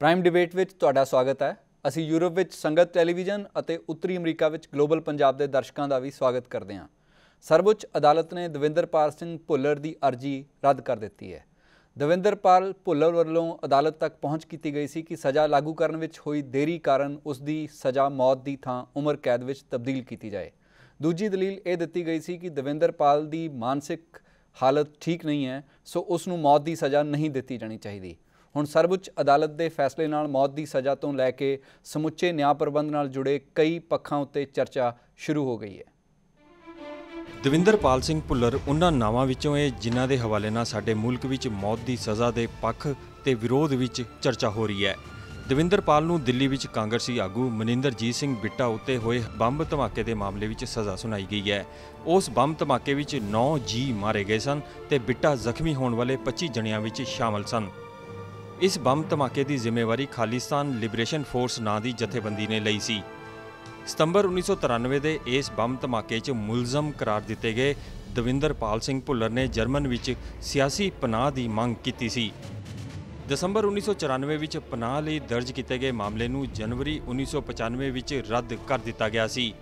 Prime debate ਵਿੱਚ ਤੁਹਾਡਾ ਸਵਾਗਤ ਹੈ ਅਸੀਂ ਯੂਰਪ ਵਿੱਚ ਸੰਗਤ ਟੈਲੀਵਿਜ਼ਨ ਅਤੇ ਉੱਤਰੀ ਅਮਰੀਕਾ ਵਿੱਚ ਗਲੋਬਲ ਪੰਜਾਬ ਦੇ ਦਰਸ਼ਕਾਂ ਦਾ ਵੀ ਸਵਾਗਤ ਕਰਦੇ ਹਾਂ ਸਰਵਉੱਚ ਅਦਾਲਤ ਨੇ ਦਵਿੰਦਰਪਾਲ ਸਿੰਘ ਭੁੱਲਰ ਦੀ ਅਰਜ਼ੀ ਰੱਦ ਕਰ ਦਿੱਤੀ ਹੈ ਦਵਿੰਦਰਪਾਲ ਭੁੱਲਰ ਵੱਲੋਂ ਅਦਾਲਤ ਤੱਕ ਪਹੁੰਚ ਕੀਤੀ ਗਈ ਸੀ ਕਿ ਸਜ਼ਾ ਲਾਗੂ ਕਰਨ ਵਿੱਚ ਹੋਈ ਦੇਰੀ ਕਾਰਨ ਉਸ ਦੀ ਸਜ਼ਾ ਮੌਤ ਦੀ ਥਾਂ ਉਮਰ ਕੈਦ ਵਿੱਚ ਤਬਦੀਲ ਕੀਤੀ ਜਾਏ ਦੂਜੀ ਦਲੀਲ ਇਹ ਦਿੱਤੀ ਗਈ ਸੀ ਕਿ ਦਵਿੰਦਰਪਾਲ ਦੀ ਮਾਨਸਿਕ ਹਾਲਤ ਠੀਕ ਨਹੀਂ ਹੈ ਸੋ ਉਸ ਨੂੰ ਮੌਤ ਦੀ ਸਜ਼ਾ ਨਹੀਂ ਦਿੱਤੀ ਜਾਣੀ ਚਾਹੀਦੀ ਹੁਣ ਸਰਵਉੱਚ ਅਦਾਲਤ ਦੇ ਫੈਸਲੇ ਨਾਲ ਮੌਤ ਦੀ ਸਜ਼ਾ ਤੋਂ ਲੈ ਕੇ ਸਮੁੱਚੇ ਨਿਆਂ ਪ੍ਰਬੰਧ ਨਾਲ ਜੁੜੇ ਕਈ ਪੱਖਾਂ ਉੱਤੇ ਚਰਚਾ ਸ਼ੁਰੂ ਹੋ ਗਈ ਹੈ ਦਵਿੰਦਰਪਾਲ ਸਿੰਘ ਭੁੱਲਰ ਉਹਨਾਂ ਨਾਵਾਂ ਵਿੱਚੋਂ ਹੈ ਜਿਨ੍ਹਾਂ ਦੇ ਹਵਾਲੇ ਨਾਲ ਸਾਡੇ ਮੁਲਕ ਵਿੱਚ ਮੌਤ ਦੀ ਸਜ਼ਾ ਦੇ ਪੱਖ ਤੇ ਵਿਰੋਧ ਵਿੱਚ ਚਰਚਾ ਹੋ ਰਹੀ ਹੈ ਦਵਿੰਦਰਪਾਲ ਨੂੰ ਦਿੱਲੀ ਵਿੱਚ ਕਾਂਗਰਸੀ ਆਗੂ ਮਨਿੰਦਰਜੀਤ ਸਿੰਘ ਬਿੱਟਾ ਉੱਤੇ ਹੋਏ ਬੰਬ ਧਮਾਕੇ ਦੇ ਮਾਮਲੇ ਵਿੱਚ ਸਜ਼ਾ ਸੁਣਾਈ ਗਈ ਹੈ ਉਸ ਬੰਬ ਧਮਾਕੇ ਵਿੱਚ 9 ਜੀ ਮਾਰੇ ਗਏ ਸਨ ਤੇ ਬਿੱਟਾ ਜ਼ਖਮੀ ਹੋਣ ਵਾਲੇ 25 ਜਣਿਆਂ ਵਿੱਚ ਸ਼ਾਮਲ ਸਨ ਇਸ ਬੰਬ ਧਮਾਕੇ ਦੀ ਜ਼ਿੰਮੇਵਾਰੀ ਖਾਲਿਸਤਾਨ ਲਿਬਰੇਸ਼ਨ ਫੋਰਸ ਨਾਂ ਦੀ ਜਥੇਬੰਦੀ ਨੇ ਲਈ ਸੀ ਸਤੰਬਰ 1993 ਦੇ ਇਸ ਬੰਬ ਧਮਾਕੇ 'ਚ ਮੁਲਜ਼ਮ ਕਰਾਰ ਦਿੱਤੇ ਗਏ ਦਵਿੰਦਰਪਾਲ ਸਿੰਘ ਭੁੱਲਰ ਨੇ ਜਰਮਨ ਵਿੱਚ ਸਿਆਸੀ ਪਨਾਹ ਦੀ ਮੰਗ ਕੀਤੀ ਸੀ ਦਸੰਬਰ 1994 ਵਿੱਚ ਪਨਾਹ ਲਈ ਦਰਜ ਕੀਤੇ ਗਏ ਮਾਮਲੇ ਨੂੰ ਜਨਵਰੀ 1995 ਵਿੱਚ ਰੱਦ ਕਰ ਦਿੱਤਾ ਗਿਆ ਸੀ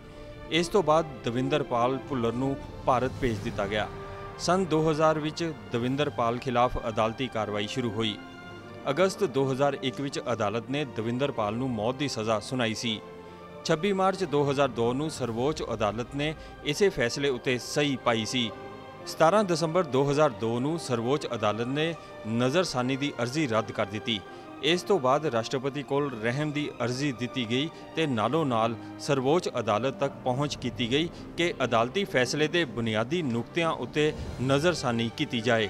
ਇਸ ਤੋਂ ਬਾਅਦ ਦਵਿੰਦਰਪਾਲ ਭੁੱਲਰ ਨੂੰ ਭਾਰਤ ਭੇਜ ਦਿੱਤਾ ਗਿਆ ਸਨ 2000 ਵਿੱਚ ਦਵਿੰਦਰਪਾਲ ਖਿਲਾਫ ਅਦਾਲਤੀ ਕਾਰਵਾਈ ਸ਼ੁਰੂ ਹੋਈ ਅਗਸਤ 2001 ਵਿੱਚ ਅਦਾਲਤ ਨੇ ਦਵਿੰਦਰਪਾਲ ਨੂੰ ਮੌਤ ਦੀ ਸਜ਼ਾ ਸੁਣਾਈ ਸੀ 26 ਮਾਰਚ 2002 ਨੂੰ ਸਰਵੋੱਚ ਅਦਾਲਤ ਨੇ ਇਸੇ ਫੈਸਲੇ ਉੱਤੇ ਸਹੀ ਪਾਈ ਸੀ 17 ਦਸੰਬਰ 2002 ਨੂੰ ਸਰਵੋੱਚ ਅਦਾਲਤ ਨੇ ਨਜ਼ਰਸਾਨੀ ਦੀ ਅਰਜ਼ੀ ਰੱਦ ਕਰ ਦਿੱਤੀ ਇਸ ਤੋਂ ਬਾਅਦ ਰਾਸ਼ਟਰਪਤੀ ਕੋਲ ਰਹਿਮ ਦੀ ਅਰਜ਼ੀ ਦਿੱਤੀ ਗਈ ਤੇ ਨਾਲੋਂ ਨਾਲ ਸਰਵੋੱਚ ਅਦਾਲਤ ਤੱਕ ਪਹੁੰਚ ਕੀਤੀ ਗਈ ਕਿ ਅਦਾਲਤੀ ਫੈਸਲੇ ਦੇ ਬੁਨਿਆਦੀ ਨੁਕਤਿਆਂ ਉੱਤੇ ਨਜ਼ਰਸਾਨੀ ਕੀਤੀ ਜਾਏ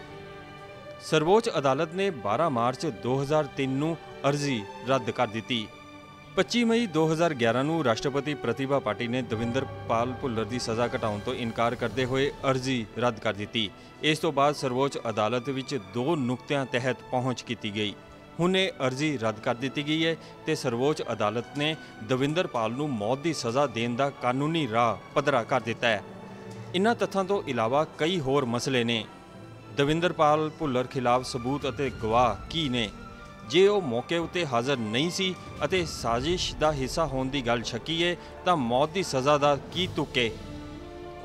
ਸਰਵੋਚ ਅਦਾਲਤ ਨੇ 12 ਮਾਰਚ 2003 ਨੂੰ ਅਰਜ਼ੀ ਰੱਦ ਕਰ ਦਿੱਤੀ 25 ਮਈ 2011 ਨੂੰ ਰਾਸ਼ਟਰਪਤੀ ਪ੍ਰਤਿਭਾ ਪਾਟੀ ਨੇ ਦਵਿੰਦਰ ਪਾਲ ਭੁੱਲਰ ਦੀ ਸਜ਼ਾ ਘਟਾਉਣ ਤੋਂ ਇਨਕਾਰ ਕਰਦੇ ਹੋਏ ਅਰਜ਼ੀ ਰੱਦ ਕਰ ਦਿੱਤੀ ਇਸ ਤੋਂ ਬਾਅਦ ਸਰਵੋਚ ਅਦਾਲਤ ਵਿੱਚ ਦੋ ਨੁਕਤਿਆਂ ਤਹਿਤ ਪਹੁੰਚ ਕੀਤੀ ਗਈ ਹੁਣ ਇਹ ਅਰਜ਼ੀ ਰੱਦ ਕਰ ਦਿੱਤੀ ਗਈ ਹੈ ਤੇ ਸਰਵੋਚ ਅਦਾਲਤ ਨੇ ਦਵਿੰਦਰ ਪਾਲ ਨੂੰ ਮੌਤ ਦੀ ਸਜ਼ਾ ਦੇਣ ਦਾ ਕਾਨੂੰਨੀ ਰਾਹ ਪਧਰਾ ਕਰ ਦਿੱਤਾ ਹੈ ਇਨ੍ਹਾਂ ਤੱਥਾਂ ਤੋਂ ਇਲਾਵਾ ਕਈ ਹੋਰ ਮਸਲੇ ਨੇ ਦਵਿੰਦਰਪਾਲ ਭੁੱਲਰ ਖਿਲਾਫ ਸਬੂਤ ਅਤੇ ਗਵਾਹ ਕੀ ਨੇ ਜੇ ਉਹ ਮੌਕੇ ਉਤੇ ਹਾਜ਼ਰ ਨਹੀਂ ਸੀ ਅਤੇ ਸਾਜ਼ਿਸ਼ ਦਾ ਹਿੱਸਾ ਹੋਣ ਦੀ ਗੱਲ ਛੱਕੀ ਏ ਤਾਂ ਮੌਤ ਦੀ ਸਜ਼ਾ ਦਾ ਕੀ ਤੁਕੇ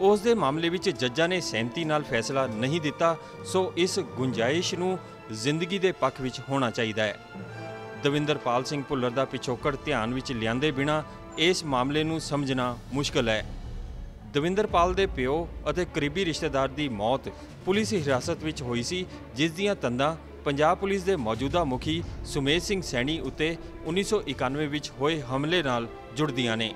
ਉਸ ਦੇ ਮਾਮਲੇ ਵਿੱਚ ਜੱਜਾਂ ਨੇ ਸਹਿਮਤੀ ਨਾਲ ਫੈਸਲਾ ਨਹੀਂ ਦਿੱਤਾ ਸੋ ਇਸ ਗੁੰਜਾਇਸ਼ ਨੂੰ ਜ਼ਿੰਦਗੀ ਦੇ ਪੱਖ ਵਿੱਚ ਹੋਣਾ ਚਾਹੀਦਾ ਹੈ ਦਵਿੰਦਰਪਾਲ ਸਿੰਘ ਭੁੱਲਰ ਦਾ ਪਿਛੋਕੜ ਧਿਆਨ ਵਿੱਚ ਲਿਆਂਦੇ ਬਿਨਾ ਇਸ ਮਾਮਲੇ ਨੂੰ ਸਮਝਣਾ ਮੁਸ਼ਕਲ ਹੈ ਦਵਿੰਦਰਪਾਲ ਦੇ ਪਿਓ ਅਤੇ ਕਰੀਬੀ ਰਿਸ਼ਤੇਦਾਰ ਦੀ ਮੌਤ ਪੁਲਿਸ ਹਿਰਾਸਤ ਵਿੱਚ ਹੋਈ ਸੀ ਜਿਸ ਦੀਆਂ ਤੰਦਾਂ ਪੰਜਾਬ ਪੁਲਿਸ ਦੇ ਮੌਜੂਦਾ ਮੁਖੀ ਸੁਮੇਸ਼ ਸਿੰਘ ਸੈਣੀ ਉੱਤੇ 1991 ਵਿੱਚ ਹੋਏ ਹਮਲੇ ਨਾਲ ਜੁੜਦੀਆਂ ਨੇ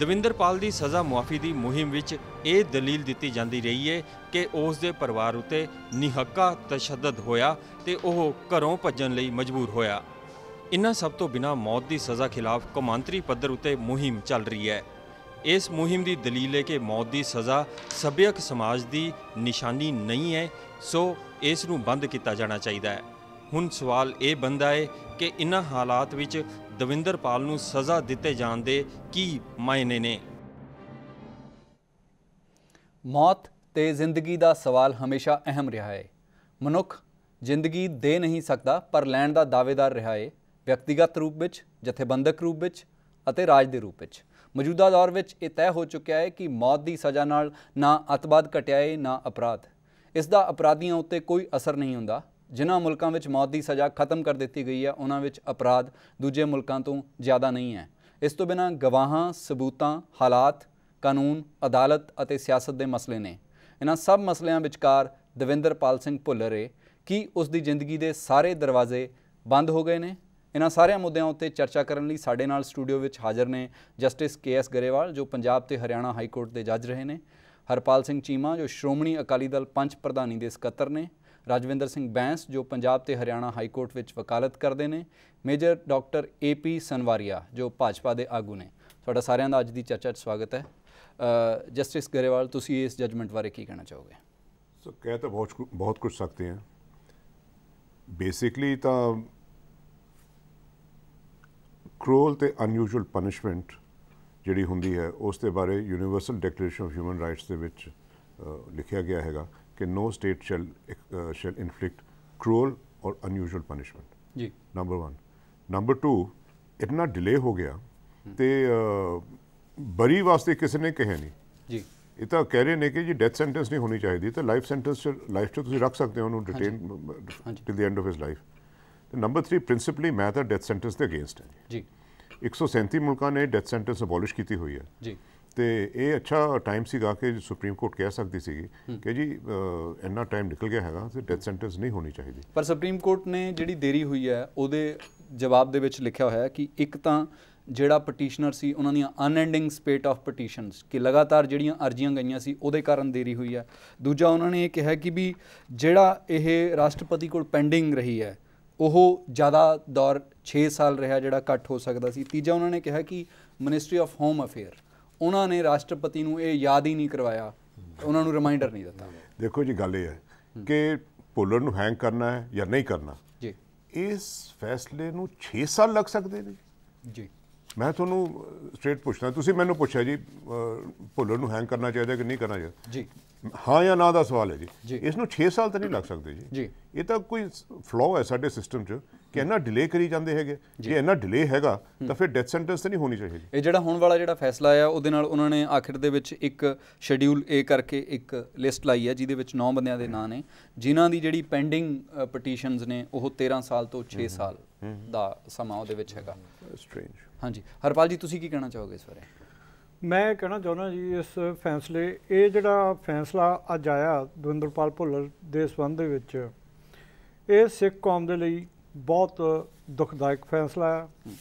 ਦਵਿੰਦਰਪਾਲ ਦੀ ਸਜ਼ਾ ਮੁਆਫੀ ਦੀ ਮੁਹਿੰਮ ਵਿੱਚ ਇਹ ਦਲੀਲ ਦਿੱਤੀ ਜਾਂਦੀ ਰਹੀ ਹੈ ਕਿ ਉਸ ਦੇ ਪਰਿਵਾਰ ਉੱਤੇ ਨਿਹੱਕਾ ਤਸ਼ੱਦਦ ਹੋਇਆ ਤੇ ਉਹ ਘਰੋਂ ਭੱਜਣ ਲਈ ਮਜਬੂਰ ਹੋਇਆ ਇਨ੍ਹਾਂ ਸਭ ਤੋਂ ਬਿਨਾ ਮੌਤ ਦੀ ਸਜ਼ਾ ਖਿਲਾਫ ਕਮਾਂਤਰੀ ਪੱਧਰ ਉੱਤੇ ਮੁਹਿੰਮ ਚੱਲ ਰਹੀ ਹੈ ਇਸ ਮੁਹਿੰਮ ਦੀ ਦਲੀਲ ਹੈ ਕਿ ਮੌਤ ਦੀ ਸਜ਼ਾ ਸੱਭਿਅਕ ਸਮਾਜ ਦੀ ਨਿਸ਼ਾਨੀ ਨਹੀਂ ਹੈ ਸੋ ਇਸ ਨੂੰ ਬੰਦ ਕੀਤਾ ਜਾਣਾ ਚਾਹੀਦਾ ਹੈ ਹੁਣ ਸਵਾਲ ਇਹ ਬੰਦਾ ਹੈ ਕਿ ਇਨ੍ਹਾਂ ਹਾਲਾਤ ਵਿੱਚ ਦਵਿੰਦਰ ਪਾਲ ਨੂੰ ਸਜ਼ਾ ਦਿੱਤੇ ਜਾਣ ਦੇ ਕੀ ਮਾਇਨੇ ਨੇ ਮੌਤ ਤੇ ਜ਼ਿੰਦਗੀ ਦਾ ਸਵਾਲ ਹਮੇਸ਼ਾ ਅਹਿਮ ਰਿਹਾ ਹੈ ਮਨੁੱਖ ਜ਼ਿੰਦਗੀ ਦੇ ਨਹੀਂ ਸਕਦਾ ਪਰ ਲੈਣ ਦਾ ਦਾਅਵੇਦਾਰ ਰਿਹਾ ਹੈ ਵਿਅਕਤੀਗਤ ਰੂਪ ਵਿੱਚ ਜਥੇਬੰਦਕ ਰੂਪ ਵਿੱਚ ਅਤੇ ਰਾਜ ਦੇ ਰੂਪ ਵਿੱਚ ਮੌਜੂਦਾ ਦੌਰ ਵਿੱਚ ਇਹ ਤੈਅ ਹੋ ਚੁੱਕਿਆ ਹੈ ਕਿ ਮੌਤ ਦੀ ਸਜ਼ਾ ਨਾਲ ਨਾ ਅਤਵਾਦ ਘਟਿਆ ਹੈ ਨਾ ਅਪਰਾਧ ਇਸ ਦਾ ਅਪਰਾਧੀਆਂ ਉੱਤੇ ਕੋਈ ਅਸਰ ਨਹੀਂ ਹੁੰਦਾ ਜਿਨ੍ਹਾਂ ਮੁਲਕਾਂ ਵਿੱਚ ਮੌਤ ਦੀ ਸਜ਼ਾ ਖਤਮ ਕਰ ਦਿੱਤੀ ਗਈ ਹੈ ਉਹਨਾਂ ਵਿੱਚ ਅਪਰਾਧ ਦੂਜੇ ਮੁਲਕਾਂ ਤੋਂ ਜ਼ਿਆਦਾ ਨਹੀਂ ਹੈ ਇਸ ਤੋਂ ਬਿਨਾਂ ਗਵਾਹਾਂ ਸਬੂਤਾਂ ਹਾਲਾਤ ਕਾਨੂੰਨ ਅਦਾਲਤ ਅਤੇ ਸਿਆਸਤ ਦੇ ਮਸਲੇ ਨੇ ਇਹਨਾਂ ਸਭ ਮਸਲਿਆਂ ਵਿਚਕਾਰ ਦਵਿੰਦਰਪਾਲ ਸਿੰਘ ਭੁੱਲਰੇ ਕੀ ਕਿ ਉਸ ਦੀ ਜ਼ਿੰਦਗੀ ਦੇ ਸਾਰੇ ਦਰਵਾਜ਼ੇ ਬੰਦ ਹੋ ਗਏ ਨੇ ਇਹਨਾਂ ਸਾਰਿਆਂ ਮੁੱਦਿਆਂ ਉੱਤੇ ਚਰਚਾ ਕਰਨ ਲਈ ਸਾਡੇ ਨਾਲ ਸਟੂਡੀਓ ਵਿੱਚ ਹਾਜ਼ਰ ਨੇ ਜਸਟਿਸ ਕੇ ਐਸ ਗਰੇਵਾਲ ਜੋ ਪੰਜਾਬ ਤੇ ਹਰਿਆਣਾ ਹਾਈ ਕੋਰਟ ਦੇ ਜੱਜ ਰਹੇ ਨੇ ਹਰਪਾਲ ਸਿੰਘ ਚੀਮਾ ਜੋ ਸ਼੍ਰੋਮਣੀ ਅਕਾਲੀ ਦਲ ਪੰਚ ਪ੍ਰਧਾਨੀ ਦੇ ਸਕੱਤਰ ਨੇ ਰਾਜਵਿੰਦਰ ਸਿੰਘ ਬੈਂਸ ਜੋ ਪੰਜਾਬ ਤੇ ਹਰਿਆਣਾ ਹਾਈ ਕੋਰਟ ਵਿੱਚ ਵਕਾਲਤ ਕਰਦੇ ਨੇ ਮੇਜਰ ਡਾਕਟਰ ਏਪੀ ਸਨਵਾਰੀਆ ਜੋ ਭਾਜਪਾ ਦੇ ਆਗੂ ਨੇ ਤੁਹਾਡਾ ਸਾਰਿਆਂ ਦਾ ਅੱਜ ਦੀ ਚਰਚਾ 'ਚ ਸਵਾਗਤ ਹੈ ਜਸਟਿਸ ਗਰੇਵਾਲ ਤੁਸੀਂ ਇਸ ਜਜਮੈਂਟ ਬਾਰੇ ਕੀ ਕਹਿਣਾ ਚਾਹੋਗੇ ਸੋ ਕਹਿ ਤਾਂ ਬਹੁਤ ਬਹੁਤ ਕੁਝ ਸਕਦੇ ਆ ਬੇਸਿਕਲੀ ਤਾਂ ਕ੍ਰੂਅਲ ਤੇ ਅਨਯੂਜੂਅਲ ਪਨਿਸ਼ਮੈਂਟ ਜਿਹੜੀ ਹੁੰਦੀ ਹੈ ਉਸ ਦੇ ਬਾਰੇ universal declaration of human rights ਦੇ ਵਿੱਚ ਲਿਖਿਆ ਗਿਆ ਹੈਗਾ ਕਿ no state shall shall inflict cruel or unusual punishment ਜੀ ਨੰਬਰ 1 ਨੰਬਰ 2 ਇਤਨਾ ਡਿਲੇ ਹੋ ਗਿਆ ਤੇ ਬਰੀ ਵਾਸਤੇ ਕਿਸੇ ਨੇ ਕਹੇ ਨਹੀਂ ਜੀ ਇਹ ਤਾਂ ਕਹਿ ਰਹੇ ਨੇ ਕਿ ਜੀ ਡੈਥ ਸੈਂਟੈਂਸ ਨਹੀਂ ਹੋਣੀ ਚਾਹੀਦੀ ਤਾਂ ਲਾਈਫ ਸੈਂਟੈਂਸ ਲਾਈਫ ਤੋਂ ਤੁਸੀਂ ਰੱਖ ਸਕਦੇ ਹੋ ਉਹਨੂੰ detain till the end of his life ਤੇ ਨੰਬਰ 3 ਪ੍ਰਿੰਸੀਪਲੀ ਮੈਂ ਤਾਂ ਡੈਥ ਸੈਂਟੈਂਸ ਦੇ ਅਗੇਂਸਟ ਹਾਂ ਜੀ 137 ਮੁਲਕਾਂ ਨੇ ਡੈਥ ਸੈਂਟੈਂਸ ਅਬੋਲਿਸ਼ ਕੀਤੀ ਹੋਈ ਹੈ ਜੀ ਤੇ ਇਹ ਅੱਛਾ ਟਾਈਮ ਸੀਗਾ ਕਿ ਸੁਪਰੀਮ ਕੋਰਟ ਕਹਿ ਸਕਦੀ ਸੀਗੀ ਕਿ ਜੀ ਇੰਨਾ ਟਾਈਮ ਨਿਕਲ ਗਿਆ ਹੈਗਾ ਤੇ ਡੈਥ ਸੈਂਟੈਂਸ ਨਹੀਂ ਹੋਣੀ ਚਾਹੀਦੀ ਪਰ ਸੁਪਰੀਮ ਕੋਰਟ ਨੇ ਜਿਹੜੀ ਦੇਰੀ ਹੋਈ ਹੈ ਉਹਦੇ ਜਵਾਬ ਦੇ ਵਿੱਚ ਲਿਖਿਆ ਹੋਇਆ ਹੈ ਕਿ ਇੱਕ ਤਾਂ ਜਿਹੜਾ ਪਟੀਸ਼ਨਰ ਸੀ ਉਹਨਾਂ ਦੀਆਂ ਅਨਐਂਡਿੰਗ ਸਪੇਟ ਆਫ ਪਟੀਸ਼ਨਸ ਕਿ ਲਗਾਤਾਰ ਜਿਹੜੀਆਂ ਅਰਜ਼ੀਆਂ ਗਈਆਂ ਸੀ ਉਹਦੇ ਕਾਰਨ ਦੇਰੀ ਹੋਈ ਹੈ ਦੂਜਾ ਉਹਨਾਂ ਨੇ ਇਹ ਕਿਹਾ ਕਿ ਵੀ ਜਿਹੜਾ ਇਹ ਰਾਸ਼ਟਰਪਤੀ ਕੋਲ ਪੈਂਡਿੰਗ ਰਹੀ ਹੈ ਉਹ ਜ਼ਿਆਦਾ ਦੌਰ 6 ਸਾਲ ਰਿਹਾ ਜਿਹੜਾ ਘੱਟ ਹੋ ਸਕਦਾ ਸੀ ਤੀਜਾ ਉਹਨਾਂ ਨੇ ਕਿਹਾ ਕਿ ਮਿਨਿਸਟਰੀ ਆਫ ਹੋਮ ਅਫੇਅਰ ਉਹਨਾਂ ਨੇ ਰਾਸ਼ਟਰਪਤੀ ਨੂੰ ਇਹ ਯਾਦ ਹੀ ਨਹੀਂ ਕਰਵਾਇਆ ਉਹਨਾਂ ਨੂੰ ਰਿਮਾਈਂਡਰ ਨਹੀਂ ਦਿੱਤਾ ਦੇਖੋ ਜੀ ਗੱਲ ਇਹ ਹੈ ਕਿ ਪੋਲਰ ਨੂੰ ਹੈਂਗ ਕਰਨਾ ਹੈ ਜਾਂ ਨਹੀਂ ਕਰਨਾ ਜੀ ਇਸ ਫੈਸਲੇ ਨੂੰ 6 ਸਾਲ ਲੱਗ ਸਕਦੇ ਨੇ ਜੀ ਮੈਂ ਤੁਹਾਨੂੰ ਸਟ੍ਰੇਟ ਪੁੱਛਣਾ ਤੁਸੀਂ ਮੈਨੂੰ ਪੁੱਛਿਆ ਜੀ ਪੋਲਰ ਨੂੰ ਹੈਂਗ ਕਰਨਾ ਚਾਹੀਦਾ ਕਿ ਨਹੀਂ ਕਰਨਾ ਚਾਹੀਦਾ ਜੀ ਹਾਂ ਜਾਂ ਨਾ ਦਾ ਸਵਾਲ ਹੈ ਜੀ ਇਸ ਨੂੰ 6 ਸਾਲ ਤਾਂ ਨਹੀਂ ਲੱਗ ਸਕਦੇ ਜੀ ਇਹ ਤਾਂ ਕੋਈ ਫਲੋ ਹੈ ਸਾਡੇ ਸਿਸਟਮ 'ਚ ਕਿ ਇਹਨਾਂ ਡਿਲੇ ਕਰੀ ਜਾਂਦੇ ਹੈਗੇ ਜੇ ਇਹਨਾਂ ਡਿਲੇ ਹੈਗਾ ਤਾਂ ਫਿਰ ਡੈਥ ਸੈਂਟੈਂਸ ਤਾਂ ਨਹੀਂ ਹੋਣੀ ਚਾਹੀਦੀ ਇਹ ਜਿਹੜਾ ਹੁਣ ਵਾਲਾ ਜਿਹੜਾ ਫੈਸਲਾ ਆ ਉਹਦੇ ਨਾਲ ਉਹਨਾਂ ਨੇ ਆਖਿਰ ਦੇ ਵਿੱਚ ਇੱਕ ਸ਼ੈਡਿਊਲ ਏ ਕਰਕੇ ਇੱਕ ਲਿਸਟ ਲਾਈ ਹੈ ਜਿਹਦੇ ਵਿੱਚ 9 ਬੰਦਿਆਂ ਦੇ ਨਾਂ ਨੇ ਜਿਨ੍ਹਾਂ ਦੀ ਜਿਹੜੀ ਪੈਂਡਿੰਗ ਪਟੀਸ਼ਨਸ ਨੇ ਉਹ 13 ਸਾਲ ਤੋਂ 6 ਸਾਲ ਦਾ ਸਮਾਂ ਉਹਦੇ ਵਿੱਚ ਹੈਗਾ ਸਟ੍ਰੇਂਜ ਹਾਂਜੀ ਹਰਪਾਲ ਜੀ ਤੁਸੀਂ ਕੀ ਕਹਿਣਾ ਚਾਹੋਗੇ ਇਸ ਬਾਰੇ ਮੈਂ ਕਹਿਣਾ ਚਾਹੁੰਦਾ ਜੀ ਇਸ ਫੈਸਲੇ ਇਹ ਜਿਹੜਾ ਫੈਸਲਾ ਅੱਜ ਆਇਆ ਦਵਿੰਦਰਪਾਲ ਭੁੱਲਰ ਦੇ ਸੰਬੰਧ ਦੇ ਵਿੱਚ ਇਹ ਸਿੱਖ ਕੌਮ ਦੇ ਲਈ ਬਹੁਤ ਦੁਖਦਾਇਕ ਫੈਸਲਾ ਹੈ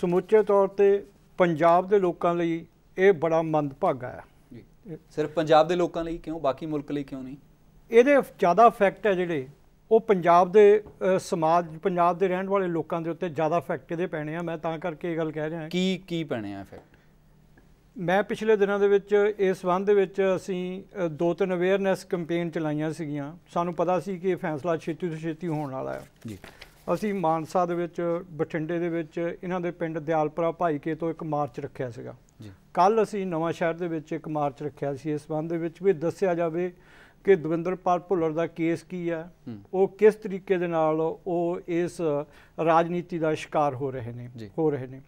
ਸਮੁੱਚੇ ਤੌਰ ਤੇ ਪੰਜਾਬ ਦੇ ਲੋਕਾਂ ਲਈ ਇਹ ਬੜਾ ਮੰਦਭਾਗਾ ਹੈ ਸਿਰਫ ਪੰਜਾਬ ਦੇ ਲੋਕਾਂ ਲਈ ਕਿਉਂ ਬਾਕੀ ਮੁਲਕ ਲਈ ਕਿਉਂ ਨਹੀਂ ਇਹਦੇ ਜ਼ਿਆਦਾ ਇਫੈਕਟ ਹੈ ਜਿਹੜੇ ਉਹ ਪੰਜਾਬ ਦੇ ਸਮਾਜ ਪੰਜਾਬ ਦੇ ਰਹਿਣ ਵਾਲੇ ਲੋਕਾਂ ਦੇ ਉੱਤੇ ਜ਼ਿਆਦਾ ਇਫੈਕਟ ਇਹਦੇ ਪੈਣੇ ਆ ਮੈਂ ਤਾਂ ਕਰਕੇ ਇਹ ਗੱਲ ਕਹਿ ਰਿਹਾ ਕੀ ਕੀ ਪੈਣੇ ਆ ਇਫੈਕਟ ਮੈਂ ਪਿਛਲੇ ਦਿਨਾਂ ਦੇ ਵਿੱਚ ਇਸ ਸੰਬੰਧ ਦੇ ਵਿੱਚ ਅਸੀਂ ਦੋ ਤਿੰਨ ਅਵੇਅਰਨੈਸ ਕੈਂਪੇਨ ਚਲਾਈਆਂ ਸੀਗੀਆਂ ਸਾਨੂੰ ਪਤਾ ਸੀ ਕਿ ਇਹ ਫੈਸਲਾ ਛੇਤੀ ਤੋਂ ਛੇਤੀ ਹੋਣ ਵਾਲਾ ਹੈ ਜੀ ਅਸੀਂ ਮਾਨਸਾ ਦੇ ਵਿੱਚ ਬਠਿੰਡੇ ਦੇ ਵਿੱਚ ਇਹਨਾਂ ਦੇ ਪਿੰਡ ਦਿਆਲਪੁਰਾ ਭਾਈਕੇ ਤੋਂ ਇੱਕ ਮਾਰਚ ਰੱਖਿਆ ਸੀਗਾ ਜੀ ਕੱਲ ਅਸੀਂ ਨਵਾਂ ਸ਼ਹਿਰ ਦੇ ਵਿੱਚ ਇੱਕ ਮਾਰਚ ਰੱਖਿਆ ਸੀ ਇਸ ਸੰਬੰਧ ਦੇ ਵਿੱਚ ਵੀ ਦੱਸਿਆ ਜਾਵੇ ਕਿ ਦਵਿੰਦਰਪਾਲ ਭੁੱਲਰ ਦਾ ਕੇਸ ਕੀ ਹੈ ਉਹ ਕਿਸ ਤਰੀਕੇ ਦੇ ਨਾਲ ਉਹ ਇਸ ਰਾਜਨੀਤੀ ਦਾ ਸ਼ਿਕਾਰ ਹੋ ਰਹੇ ਨੇ ਹੋ ਰਹੇ ਨੇ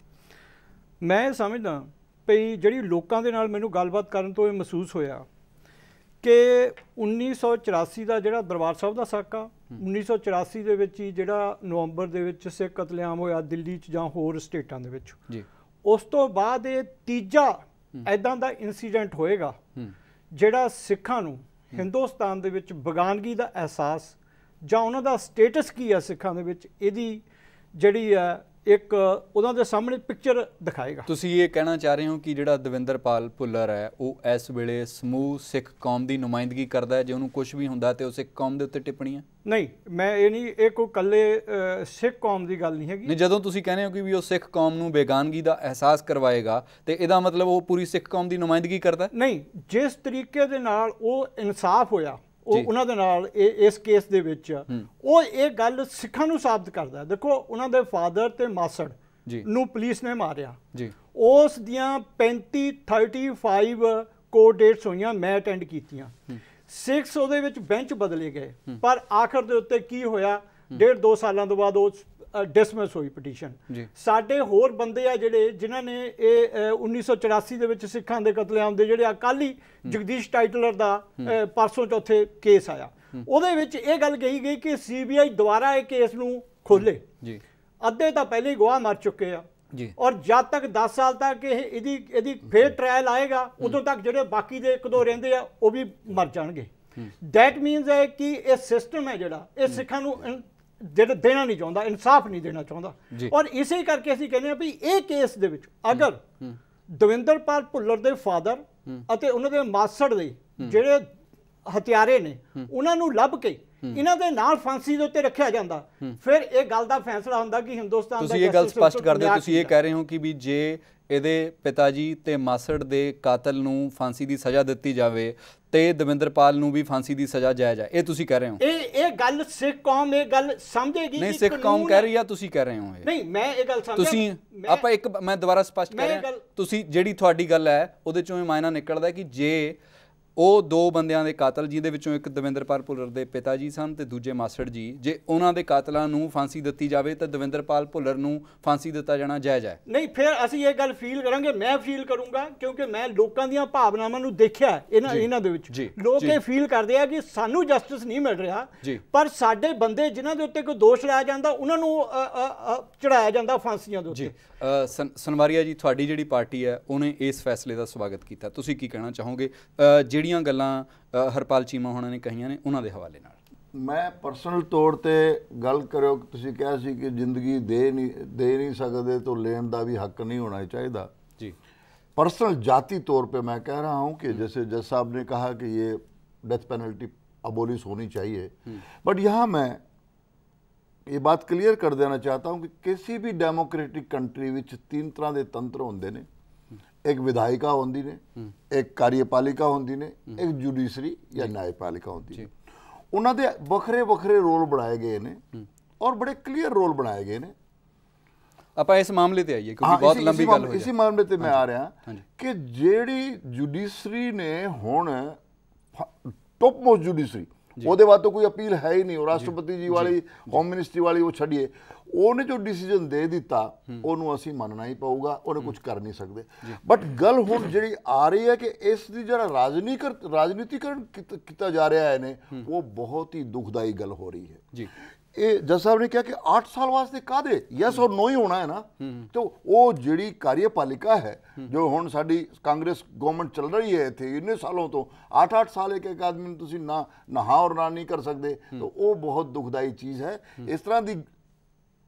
ਮੈਂ ਸਮਝਦਾ ਪਈ ਜਿਹੜੀ ਲੋਕਾਂ ਦੇ ਨਾਲ ਮੈਨੂੰ ਗੱਲਬਾਤ ਕਰਨ ਤੋਂ ਇਹ ਮਹਿਸੂਸ ਹੋਇਆ ਕਿ 1984 ਦਾ ਜਿਹੜਾ ਦਰਬਾਰ ਸਾਹਿਬ ਦਾ ਸਾਕਾ 1984 ਦੇ ਵਿੱਚ ਹੀ ਜਿਹੜਾ ਨਵੰਬਰ ਦੇ ਵਿੱਚ ਸਿੱਖ ਕਤਲੇਆਮ ਹੋਇਆ ਦਿੱਲੀ 'ਚ ਜਾਂ ਹੋਰ ਸਟੇਟਾਂ ਦੇ ਵਿੱਚ ਜੀ ਉਸ ਤੋਂ ਬਾਅਦ ਇਹ ਤੀਜਾ ਐਦਾਂ ਦਾ ਇਨਸੀਡੈਂਟ ਹੋਏਗਾ ਜਿਹੜਾ ਸਿੱਖਾਂ ਨੂੰ ਹਿੰਦੁਸਤਾਨ ਦੇ ਵਿੱਚ ਬਗਾਨਗੀ ਦਾ ਅਹਿਸਾਸ ਜਾਂ ਉਹਨਾਂ ਦਾ ਸਟੇਟਸ ਕੀ ਹੈ ਸਿੱਖਾਂ ਦੇ ਵਿੱਚ ਇਹਦੀ ਜਿਹੜੀ ਹੈ ਇੱਕ ਉਹਨਾਂ ਦੇ ਸਾਹਮਣੇ ਪਿਕਚਰ ਦਿਖਾਏਗਾ ਤੁਸੀਂ ਇਹ ਕਹਿਣਾ ਚਾਹ ਰਹੇ ਹੋ ਕਿ ਜਿਹੜਾ ਦਵਿੰਦਰਪਾਲ ਭੁੱਲਰ ਹੈ ਉਹ ਇਸ ਵੇਲੇ ਸਮੂਹ ਸਿੱਖ ਕੌਮ ਦੀ ਨੁਮਾਇੰਦਗੀ ਕਰਦਾ ਹੈ ਜੇ ਉਹਨੂੰ ਕੁਝ ਵੀ ਹੁੰਦਾ ਤੇ ਉਹ ਸਿੱਖ ਕੌਮ ਦੇ ਉੱਤੇ ਟਿੱਪਣੀਆਂ ਨਹੀਂ ਮੈਂ ਇਹ ਨਹੀਂ ਇਹ ਕੋਈ ਕੱਲੇ ਸਿੱਖ ਕੌਮ ਦੀ ਗੱਲ ਨਹੀਂ ਹੈਗੀ ਨਹੀਂ ਜਦੋਂ ਤੁਸੀਂ ਕਹਿੰਦੇ ਹੋ ਕਿ ਵੀ ਉਹ ਸਿੱਖ ਕੌਮ ਨੂੰ ਬੇਗਾਨਗੀ ਦਾ ਅਹਿਸਾਸ ਕਰਵਾਏਗਾ ਤੇ ਇਹਦਾ ਮਤਲਬ ਉਹ ਪੂਰੀ ਸਿੱਖ ਕੌਮ ਦੀ ਨੁਮਾਇੰਦਗੀ ਕਰਦਾ ਨਹੀਂ ਜਿਸ ਤਰੀਕੇ ਦੇ ਨਾਲ ਉਹ ਇਨਸਾਫ ਹੋਇਆ ਉਹ ਉਹਨਾਂ ਦੇ ਨਾਲ ਇਸ ਕੇਸ ਦੇ ਵਿੱਚ ਉਹ ਇਹ ਗੱਲ ਸਿੱਖਾਂ ਨੂੰ ਸਾਬਤ ਕਰਦਾ ਦੇਖੋ ਉਹਨਾਂ ਦੇ ਫਾਦਰ ਤੇ ਮਾਸੜ ਨੂੰ ਪੁਲਿਸ ਨੇ ਮਾਰਿਆ ਜੀ ਉਸ ਦੀਆਂ 35 35 ਕੋਰਟ ਡੇਟਸ ਹੋਈਆਂ ਮੈਂ ਅਟੈਂਡ ਕੀਤੀਆਂ 6 ਉਹਦੇ ਵਿੱਚ ਬੈਂਚ ਬਦਲੇ ਗਏ ਪਰ ਆਖਰ ਦੇ ਉੱਤੇ ਕੀ ਹੋਇਆ ਡੇਢ 2 ਸਾਲਾਂ ਤੋਂ ਬਾਅਦ ਉਹ ਡਿਸਮਿਸ ਹੋਈ ਪਟੀਸ਼ਨ ਸਾਡੇ ਹੋਰ ਬੰਦੇ ਆ ਜਿਹੜੇ ਜਿਨ੍ਹਾਂ ਨੇ ਇਹ 1984 ਦੇ ਵਿੱਚ ਸਿੱਖਾਂ ਦੇ ਕਤਲੇਆਮ ਦੇ ਜਿਹੜੇ ਅਕਾਲੀ ਜਗਦੀਸ਼ ਟਾਈਟਲਰ ਦਾ ਪਰਸੋਂ ਚੌਥੇ ਕੇਸ ਆਇਆ ਉਹਦੇ ਵਿੱਚ ਇਹ ਗੱਲ ਕਹੀ ਗਈ ਕਿ ਸੀਬੀਆਈ ਦੁਆਰਾ ਇਹ ਕੇਸ ਨੂੰ ਖੋਲੇ ਜੀ ਅੱਧੇ ਤਾਂ ਪਹਿਲੇ ਹੀ ਗਵਾਹ ਮਰ ਚੁੱਕੇ ਆ ਜੀ ਔਰ ਜਦ ਤੱਕ 10 ਸਾਲ ਤੱਕ ਇਹ ਇਹਦੀ ਇਹਦੀ ਫੇਰ ਟ੍ਰਾਇਲ ਆਏਗਾ ਉਦੋਂ ਤੱਕ ਜਿਹੜੇ ਬਾਕੀ ਦੇ ਇੱਕ ਦੋ ਰਹਿੰਦੇ ਆ ਉਹ ਵੀ ਮਰ ਜਾਣਗੇ ਦੈਟ ਮੀਨਸ ਹੈ ਕਿ ਇਹ ਸਿਸਟਮ ਹੈ ਜਿਹੜਾ ਇਹ ਸਿੱਖਾਂ ਨੂੰ ਜਿਹੜਾ ਦੇਣਾ ਨਹੀਂ ਚਾਹੁੰਦਾ ਇਨਸਾਫ ਨਹੀਂ ਦੇਣਾ ਚਾਹੁੰਦਾ ਔਰ ਇਸੇ ਕਰਕੇ ਅਸੀਂ ਕਹਿੰਦੇ ਆ ਵੀ ਇਹ ਕੇਸ ਦੇ ਵਿੱਚ ਅਗਰ ਦਵਿੰਦਰਪਾਲ ਭੁੱਲਰ ਦੇ ਫਾਦਰ ਅਤੇ ਉਹਨਾਂ ਦੇ ਮਾਸੜ ਦੇ ਜਿਹੜੇ ਹਥਿਆਰੇ ਨੇ ਉਹਨਾਂ ਨੂੰ ਲੱਭ ਕੇ ਇਹਨਾਂ ਦੇ ਨਾਲ ਫਾਂਸੀ ਦੇ ਉੱਤੇ ਰੱਖਿਆ ਜਾਂਦਾ ਫਿਰ ਇਹ ਗੱਲ ਦਾ ਫੈਸਲਾ ਹੁੰਦਾ ਕਿ ਹਿੰਦੁਸਤਾਨ ਦਾ ਤੁਸੀਂ ਇਹ ਗੱਲ ਸਪਸ਼ਟ ਕਰਦੇ ਹੋ ਤੁਸੀਂ ਇਹ ਕਹਿ ਰਹੇ ਹੋ ਕਿ ਵੀ ਜੇ ਇਹਦੇ ਪਿਤਾ ਜੀ ਤੇ ਮਾਸੜ ਦੇ ਕਾਤਲ ਨੂੰ ਫਾਂਸੀ ਦੀ ਸਜ਼ਾ ਦਿੱਤੀ ਜਾਵੇ ਤੇ ਦਵਿੰਦਰਪਾਲ ਨੂੰ ਵੀ ਫਾਂਸੀ ਦੀ ਸਜ਼ਾ ਜਾਇਜ਼ ਹੈ ਇਹ ਤੁਸੀਂ ਕਹਿ ਰਹੇ ਹੋ ਇਹ ਇਹ ਗੱਲ ਸਿੱਖ ਕੌਮ ਇਹ ਗੱਲ ਸਮਝੇਗੀ ਨਹੀਂ ਸਿੱਖ ਕੌਮ ਕਹਿ ਰਹੀ ਆ ਤੁਸੀਂ ਕਹਿ ਰਹੇ ਹੋ ਇਹ ਨਹੀਂ ਮੈਂ ਇਹ ਗੱਲ ਸਮਝ ਤੁਸੀਂ ਆਪਾਂ ਇੱਕ ਮੈਂ ਦੁਬਾਰਾ ਸਪਸ਼ਟ ਕਰ ਰਿਹਾ ਤੁਸੀਂ ਜਿਹੜੀ ਤੁਹਾਡੀ ਗੱਲ ਹੈ ਉਹਦੇ ਚੋਂ ਇਹ ਮਾਇਨਾ ਨਿਕਲਦਾ ਕਿ ਜੇ ਉਹ ਦੋ ਬੰਦਿਆਂ ਦੇ ਕਾਤਲ ਜਿਹਦੇ ਵਿੱਚੋਂ ਇੱਕ ਦਵਿੰਦਰਪਾਲ ਭੁੱਲਰ ਦੇ ਪਿਤਾ ਜੀ ਸਨ ਤੇ ਦੂਜੇ ਮਾਸੜ ਜੀ ਜੇ ਉਹਨਾਂ ਦੇ ਕਾਤਲਾਂ ਨੂੰ ਫਾਂਸੀ ਦਿੱਤੀ ਜਾਵੇ ਤਾਂ ਦਵਿੰਦਰਪਾਲ ਭੁੱਲਰ ਨੂੰ ਫਾਂਸੀ ਦਿੱਤਾ ਜਾਣਾ ਜਾਇਜ਼ ਹੈ ਨਹੀਂ ਫਿਰ ਅਸੀਂ ਇਹ ਗੱਲ ਫੀਲ ਕਰਾਂਗੇ ਮੈਂ ਫੀਲ ਕਰੂੰਗਾ ਕਿਉਂਕਿ ਮੈਂ ਲੋਕਾਂ ਦੀਆਂ ਭਾਵਨਾਵਾਂ ਨੂੰ ਦੇਖਿਆ ਇਹਨਾਂ ਇਹਨਾਂ ਦੇ ਵਿੱਚ ਲੋਕ ਇਹ ਫੀਲ ਕਰਦੇ ਆ ਕਿ ਸਾਨੂੰ ਜਸਟਿਸ ਨਹੀਂ ਮਿਲ ਰਿਹਾ ਪਰ ਸਾਡੇ ਬੰਦੇ ਜਿਨ੍ਹਾਂ ਦੇ ਉੱਤੇ ਕੋਈ ਦੋਸ਼ ਲਾਇਆ ਜਾਂਦਾ ਉਹਨਾਂ ਨੂੰ ਚੜਾਇਆ ਜਾਂਦਾ ਫਾਂਸੀਆਂ ਦੇ ਉੱਤੇ ਸਨਵਾਰੀਆ ਜੀ ਤੁਹਾਡੀ ਜਿਹੜੀ ਪਾਰਟੀ ਹੈ ਉਹਨੇ ਇਸ ਫੈਸਲੇ ਦਾ ਸਵਾਗਤ ਕੀਤਾ ਤੁਸੀਂ ਕੀ ਕਹਿਣਾ ਚਾਹੋਗੇ ਕਿਹੜੀਆਂ ਗੱਲਾਂ ਹਰਪਾਲ ਚੀਮਾ ਹੋਣਾ ਨੇ ਕਹੀਆਂ ਨੇ ਉਹਨਾਂ ਦੇ ਹਵਾਲੇ ਨਾਲ ਮੈਂ ਪਰਸਨਲ ਤੌਰ ਤੇ ਗੱਲ ਕਰਿਓ ਕਿ ਤੁਸੀਂ ਕਿਹਾ ਸੀ ਕਿ ਜ਼ਿੰਦਗੀ ਦੇ ਨਹੀਂ ਦੇ ਨਹੀਂ ਸਕਦੇ ਤੋਂ ਲੈਣ ਦਾ ਵੀ ਹੱਕ ਨਹੀਂ ਹੋਣਾ ਚਾਹੀਦਾ ਜੀ ਪਰਸਨਲ ਜਾਤੀ ਤੌਰ ਤੇ ਮੈਂ ਕਹਿ ਰਹਾ ਹਾਂ ਕਿ ਜਿਵੇਂ ਜੱਜ ਸਾਹਿਬ ਨੇ ਕਿਹਾ ਕਿ ਇਹ ਡੈਥ ਪੈਨਲਟੀ ਅਬੋਲਿਸ਼ ਹੋਣੀ ਚਾਹੀਏ ਬਟ ਯਹਾਂ ਮੈਂ ਇਹ ਬਾਤ ਕਲੀਅਰ ਕਰ ਦੇਣਾ ਚਾਹਤਾ ਹਾਂ ਕਿ ਕਿਸੇ ਵੀ ਡੈਮੋਕ੍ਰੇਟਿਕ ਕੰਟਰੀ ਵਿੱਚ ਤਿੰਨ ਤਰ੍ਹਾਂ ਦੇ ਤੰਤਰ ਹੁੰਦੇ ਨੇ ਇੱਕ ਵਿਧਾਇਕਾ ਹੁੰਦੀ ਨੇ ਇੱਕ ਕਾਰਜਪਾਲਿਕਾ ਹੁੰਦੀ ਨੇ ਇੱਕ ਜੁਡੀਸ਼ਰੀ ਜਾਂ ਨਿਆਂਪਾਲਿਕਾ ਹੁੰਦੀ ਹੈ ਉਹਨਾਂ ਦੇ ਵੱਖਰੇ ਵੱਖਰੇ ਰੋਲ ਬਣਾਏ ਗਏ ਨੇ ਔਰ ਬੜੇ ਕਲੀਅਰ ਰੋਲ ਬਣਾਏ ਗਏ ਨੇ ਆਪਾਂ ਇਸ ਮਾਮਲੇ ਤੇ ਆਈਏ ਕਿਉਂਕਿ ਬਹੁਤ ਲੰਬੀ ਗੱਲ ਹੋ ਗਈ ਇਸੇ ਮਾਮਲੇ ਤੇ ਮੈਂ ਆ ਰਿਹਾ ਕਿ ਜਿਹੜੀ ਜੁਡੀਸ਼ਰੀ ਨੇ ਹੁਣ ਟੌਪ ਮੋਸਟ ਜੁਡੀਸ਼ਰੀ ਉਹਦੇ ਬਾਅਦ ਤਾਂ ਕੋਈ ਅਪੀਲ ਹੈ ਹੀ ਨਹੀਂ ਰਾਸ਼ਟਰਪਤੀ ਜੀ ਵਾਲੀ ਹੋਮ ਮਿਨਿਸਟਰੀ ਵਾਲੀ ਉਹ ਛੱਡੀਏ ਉਹਨੇ ਜੋ ਡਿਸੀਜਨ ਦੇ ਦਿੱਤਾ ਉਹਨੂੰ ਅਸੀਂ ਮੰਨਣਾ ਹੀ ਪਊਗਾ ਉਹਨੇ ਕੁਝ ਕਰ ਨਹੀਂ ਸਕਦੇ ਬਟ ਗੱਲ ਹੁਣ ਜਿਹੜੀ ਆ ਰਹੀ ਹੈ ਕਿ ਇਸ ਦੀ ਜਿਹੜਾ ਰਾਜਨੀਤਿਕ ਰਾਜਨੀਤੀਕਰਨ ਕੀਤਾ ਜਾ ਰਿਹਾ ਹੈ ਨੇ ਉਹ ਬਹੁਤ ਹੀ ਦੁਖਦਾਈ ਗੱਲ ਹੋ ਰਹੀ ਹੈ ਜੀ ਇਹ ਜਸ ਸਾਹਿਬ ਨੇ ਕਿਹਾ ਕਿ 8 ਸਾਲ ਵਾਸਤੇ ਕਾਦੇ ਯੈਸ অর ਨੋ ਹੀ ਹੋਣਾ ਹੈ ਨਾ ਤੇ ਉਹ ਜਿਹੜੀ ਕਾਰਜਪਾਲਿਕਾ ਹੈ ਜੋ ਹੁਣ ਸਾਡੀ ਕਾਂਗਰਸ ਗਵਰਨਮੈਂਟ ਚੱਲ ਰਹੀ ਹੈ ਇੱਥੇ ਇੰਨੇ ਸਾਲੋਂ ਤੋਂ 8-8 ਸਾਲ ਇੱਕ ਇੱਕ ਆਦਮੀ ਨੂੰ ਤੁਸੀਂ ਨਾ ਨਹਾ ਔਰ ਨਾ ਨਹੀਂ ਕਰ ਸਕਦੇ ਤਾਂ ਉਹ ਬਹੁਤ ਦੁਖਦਾਈ ਚੀਜ਼ ਹੈ ਇਸ ਤਰ੍ਹਾਂ ਦੀ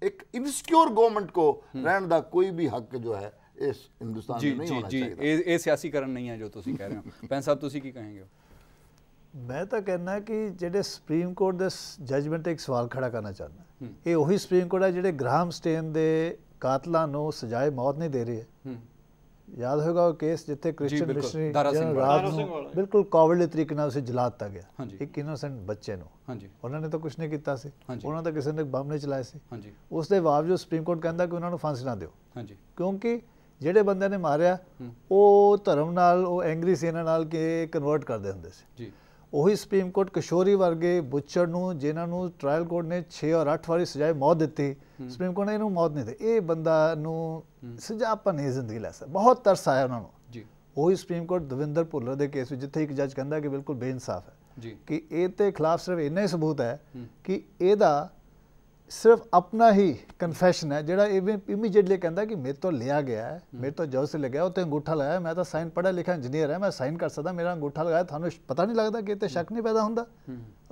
ਇੱਕ इनसिक्योर ਗਵਰਨਮੈਂਟ ਕੋ ਰਹਿਣ ਦਾ ਕੋਈ ਵੀ ਹੱਕ ਜੋ ਹੈ ਇਸ ਹਿੰਦੁਸਤਾਨ ਨੂੰ ਨਹੀਂ ਹੋਣਾ ਚਾਹੀਦਾ ਇਹ ਇਹ ਸਿਆਸੀਕਰਨ ਨਹੀਂ ਹੈ ਜੋ ਤੁਸੀਂ ਕਹਿ ਰਹੇ ਹੋ ਪੈਨ ਸਾਹਿਬ ਤੁਸੀਂ ਕੀ ਕਹੇਗੇ ਮੈਂ ਤਾਂ ਕਹਿੰਦਾ ਕਿ ਜਿਹੜੇ ਸੁਪਰੀਮ ਕੋਰਟ ਦੇ ਜੱਜਮੈਂਟ ਇੱਕ ਸਵਾਲ ਖੜਾ ਕਰਨਾ ਚਾਹੁੰਦਾ ਇਹ ਉਹੀ ਸੁਪਰੀਮ ਕੋਰਟ ਹੈ ਜਿਹੜੇ ਗ੍ਰਾਮ ਸਟੇਨ ਦੇ ਕਾਤਲਾਂ ਨੂੰ ਸਜ਼ਾਏ ਮੌਤ ਨਹੀਂ ਦੇ ਰਹੇ ਯਾਦ ਹੋਗਾ ਉਹ ਕੇਸ ਜਿੱਥੇ ਕ੍ਰਿਸਚੀਅਨ ਮਿਸ਼ਨਰੀ ਸਿੰਘ ਵਾਲਾ ਬਿਲਕੁਲ ਕਾਵਲੇ ਤਰੀਕੇ ਨਾਲ ਉਸੇ ਜਲਾ ਦਿੱਤਾ ਗਿਆ ਇੱਕ ਇਨੋਸੈਂਟ ਬੱਚੇ ਨੂੰ ਹਾਂਜੀ ਉਹਨਾਂ ਨੇ ਤਾਂ ਕੁਝ ਨਹੀਂ ਕੀਤਾ ਸੀ ਉਹਨਾਂ ਦਾ ਕਿਸੇ ਨੇ ਬੰਬ ਨਹੀਂ ਚਲਾਇਆ ਸੀ ਹਾਂਜੀ ਉਸ ਦੇ ਬਾਵਜੂਦ ਸੁਪਰੀਮ ਕੋਰਟ ਕਹਿੰਦਾ ਕਿ ਉਹਨਾਂ ਨੂੰ ਫਾਂਸੀ ਨਾ ਦਿਓ ਹਾਂਜੀ ਕਿਉਂਕਿ ਜਿਹੜੇ ਬੰਦੇ ਨੇ ਮਾਰਿਆ ਉਹ ਧਰਮ ਨਾਲ ਉਹ ਐਂਗਰੀ ਸੀ ਇਹਨਾਂ ਨਾਲ ਕਿ ਕਨਵਰਟ ਕਰਦੇ ਹੁੰਦੇ ਸੀ ਜੀ ਉਹੀ ਸੁਪਰੀਮ ਕੋਰਟ ਕਿਸ਼ੋਰੀ ਵਰਗੇ ਬੁੱਚੜ ਨੂੰ ਜਿਨ੍ਹਾਂ ਨੂੰ ਟ੍ਰਾਇਲ ਕੋਰਟ ਨੇ 6 ਔਰ 8 ਵਾਰੀ ਸਜ਼ਾਏ ਮੌਤ ਦਿੱਤੀ ਸੁਪਰੀਮ ਕੋਰਟ ਨੇ ਇਹਨੂੰ ਮੌਤ ਨਹੀਂ ਦਿੱਤੀ ਇਹ ਬੰਦਾ ਨੂੰ ਸਜ਼ਾ ਆਪਾਂ ਨਹੀਂ ਜ਼ਿੰਦਗੀ ਲੈ ਸਕਦਾ ਬਹੁਤ ਤਰਸ ਆਇਆ ਉਹਨਾਂ ਨੂੰ ਜੀ ਉਹੀ ਸੁਪਰੀਮ ਕੋਰਟ ਦਵਿੰਦਰ ਭੁੱਲਰ ਦੇ ਕੇਸ ਵਿੱਚ ਜਿੱਥੇ ਇੱਕ ਜੱਜ ਕਹਿੰਦਾ ਕਿ ਬਿਲਕੁਲ ਬੇਇਨਸਾਫ ਹੈ ਜੀ ਕਿ ਇਹ ਤੇ ਖਿਲਾਫ ਸਿਰਫ ਇੰਨਾ ਹੀ ਸਬੂਤ ਹੈ ਕਿ ਇਹਦਾ ਸਿਰਫ ਆਪਣਾ ਹੀ ਕਨਫੈਸ਼ਨ ਹੈ ਜਿਹੜਾ ਇਵੇਂ ਇਮੀਡੀਏਟਲੀ ਕਹਿੰਦਾ ਕਿ ਮੇਰੇ ਤੋਂ ਲਿਆ ਗਿਆ ਹੈ ਮੇਰੇ ਤੋਂ ਜੋਬ ਲਿਆ ਉਹ ਤੇ ਅੰਗੂਠਾ ਲਾਇਆ ਮੈਂ ਤਾਂ ਸਾਈਨ ਪੜਾ ਲਿਖਿਆ ਇੰਜੀਨੀਅਰ ਹੈ ਮੈਂ ਸਾਈਨ ਕਰ ਸਕਦਾ ਮੇਰਾ ਅੰਗੂਠਾ ਲਗਾਇਆ ਤੁਹਾਨੂੰ ਪਤਾ ਨਹੀਂ ਲੱਗਦਾ ਕਿ ਤੇ ਸ਼ੱਕ ਨਹੀਂ ਪੈਦਾ ਹੁੰਦਾ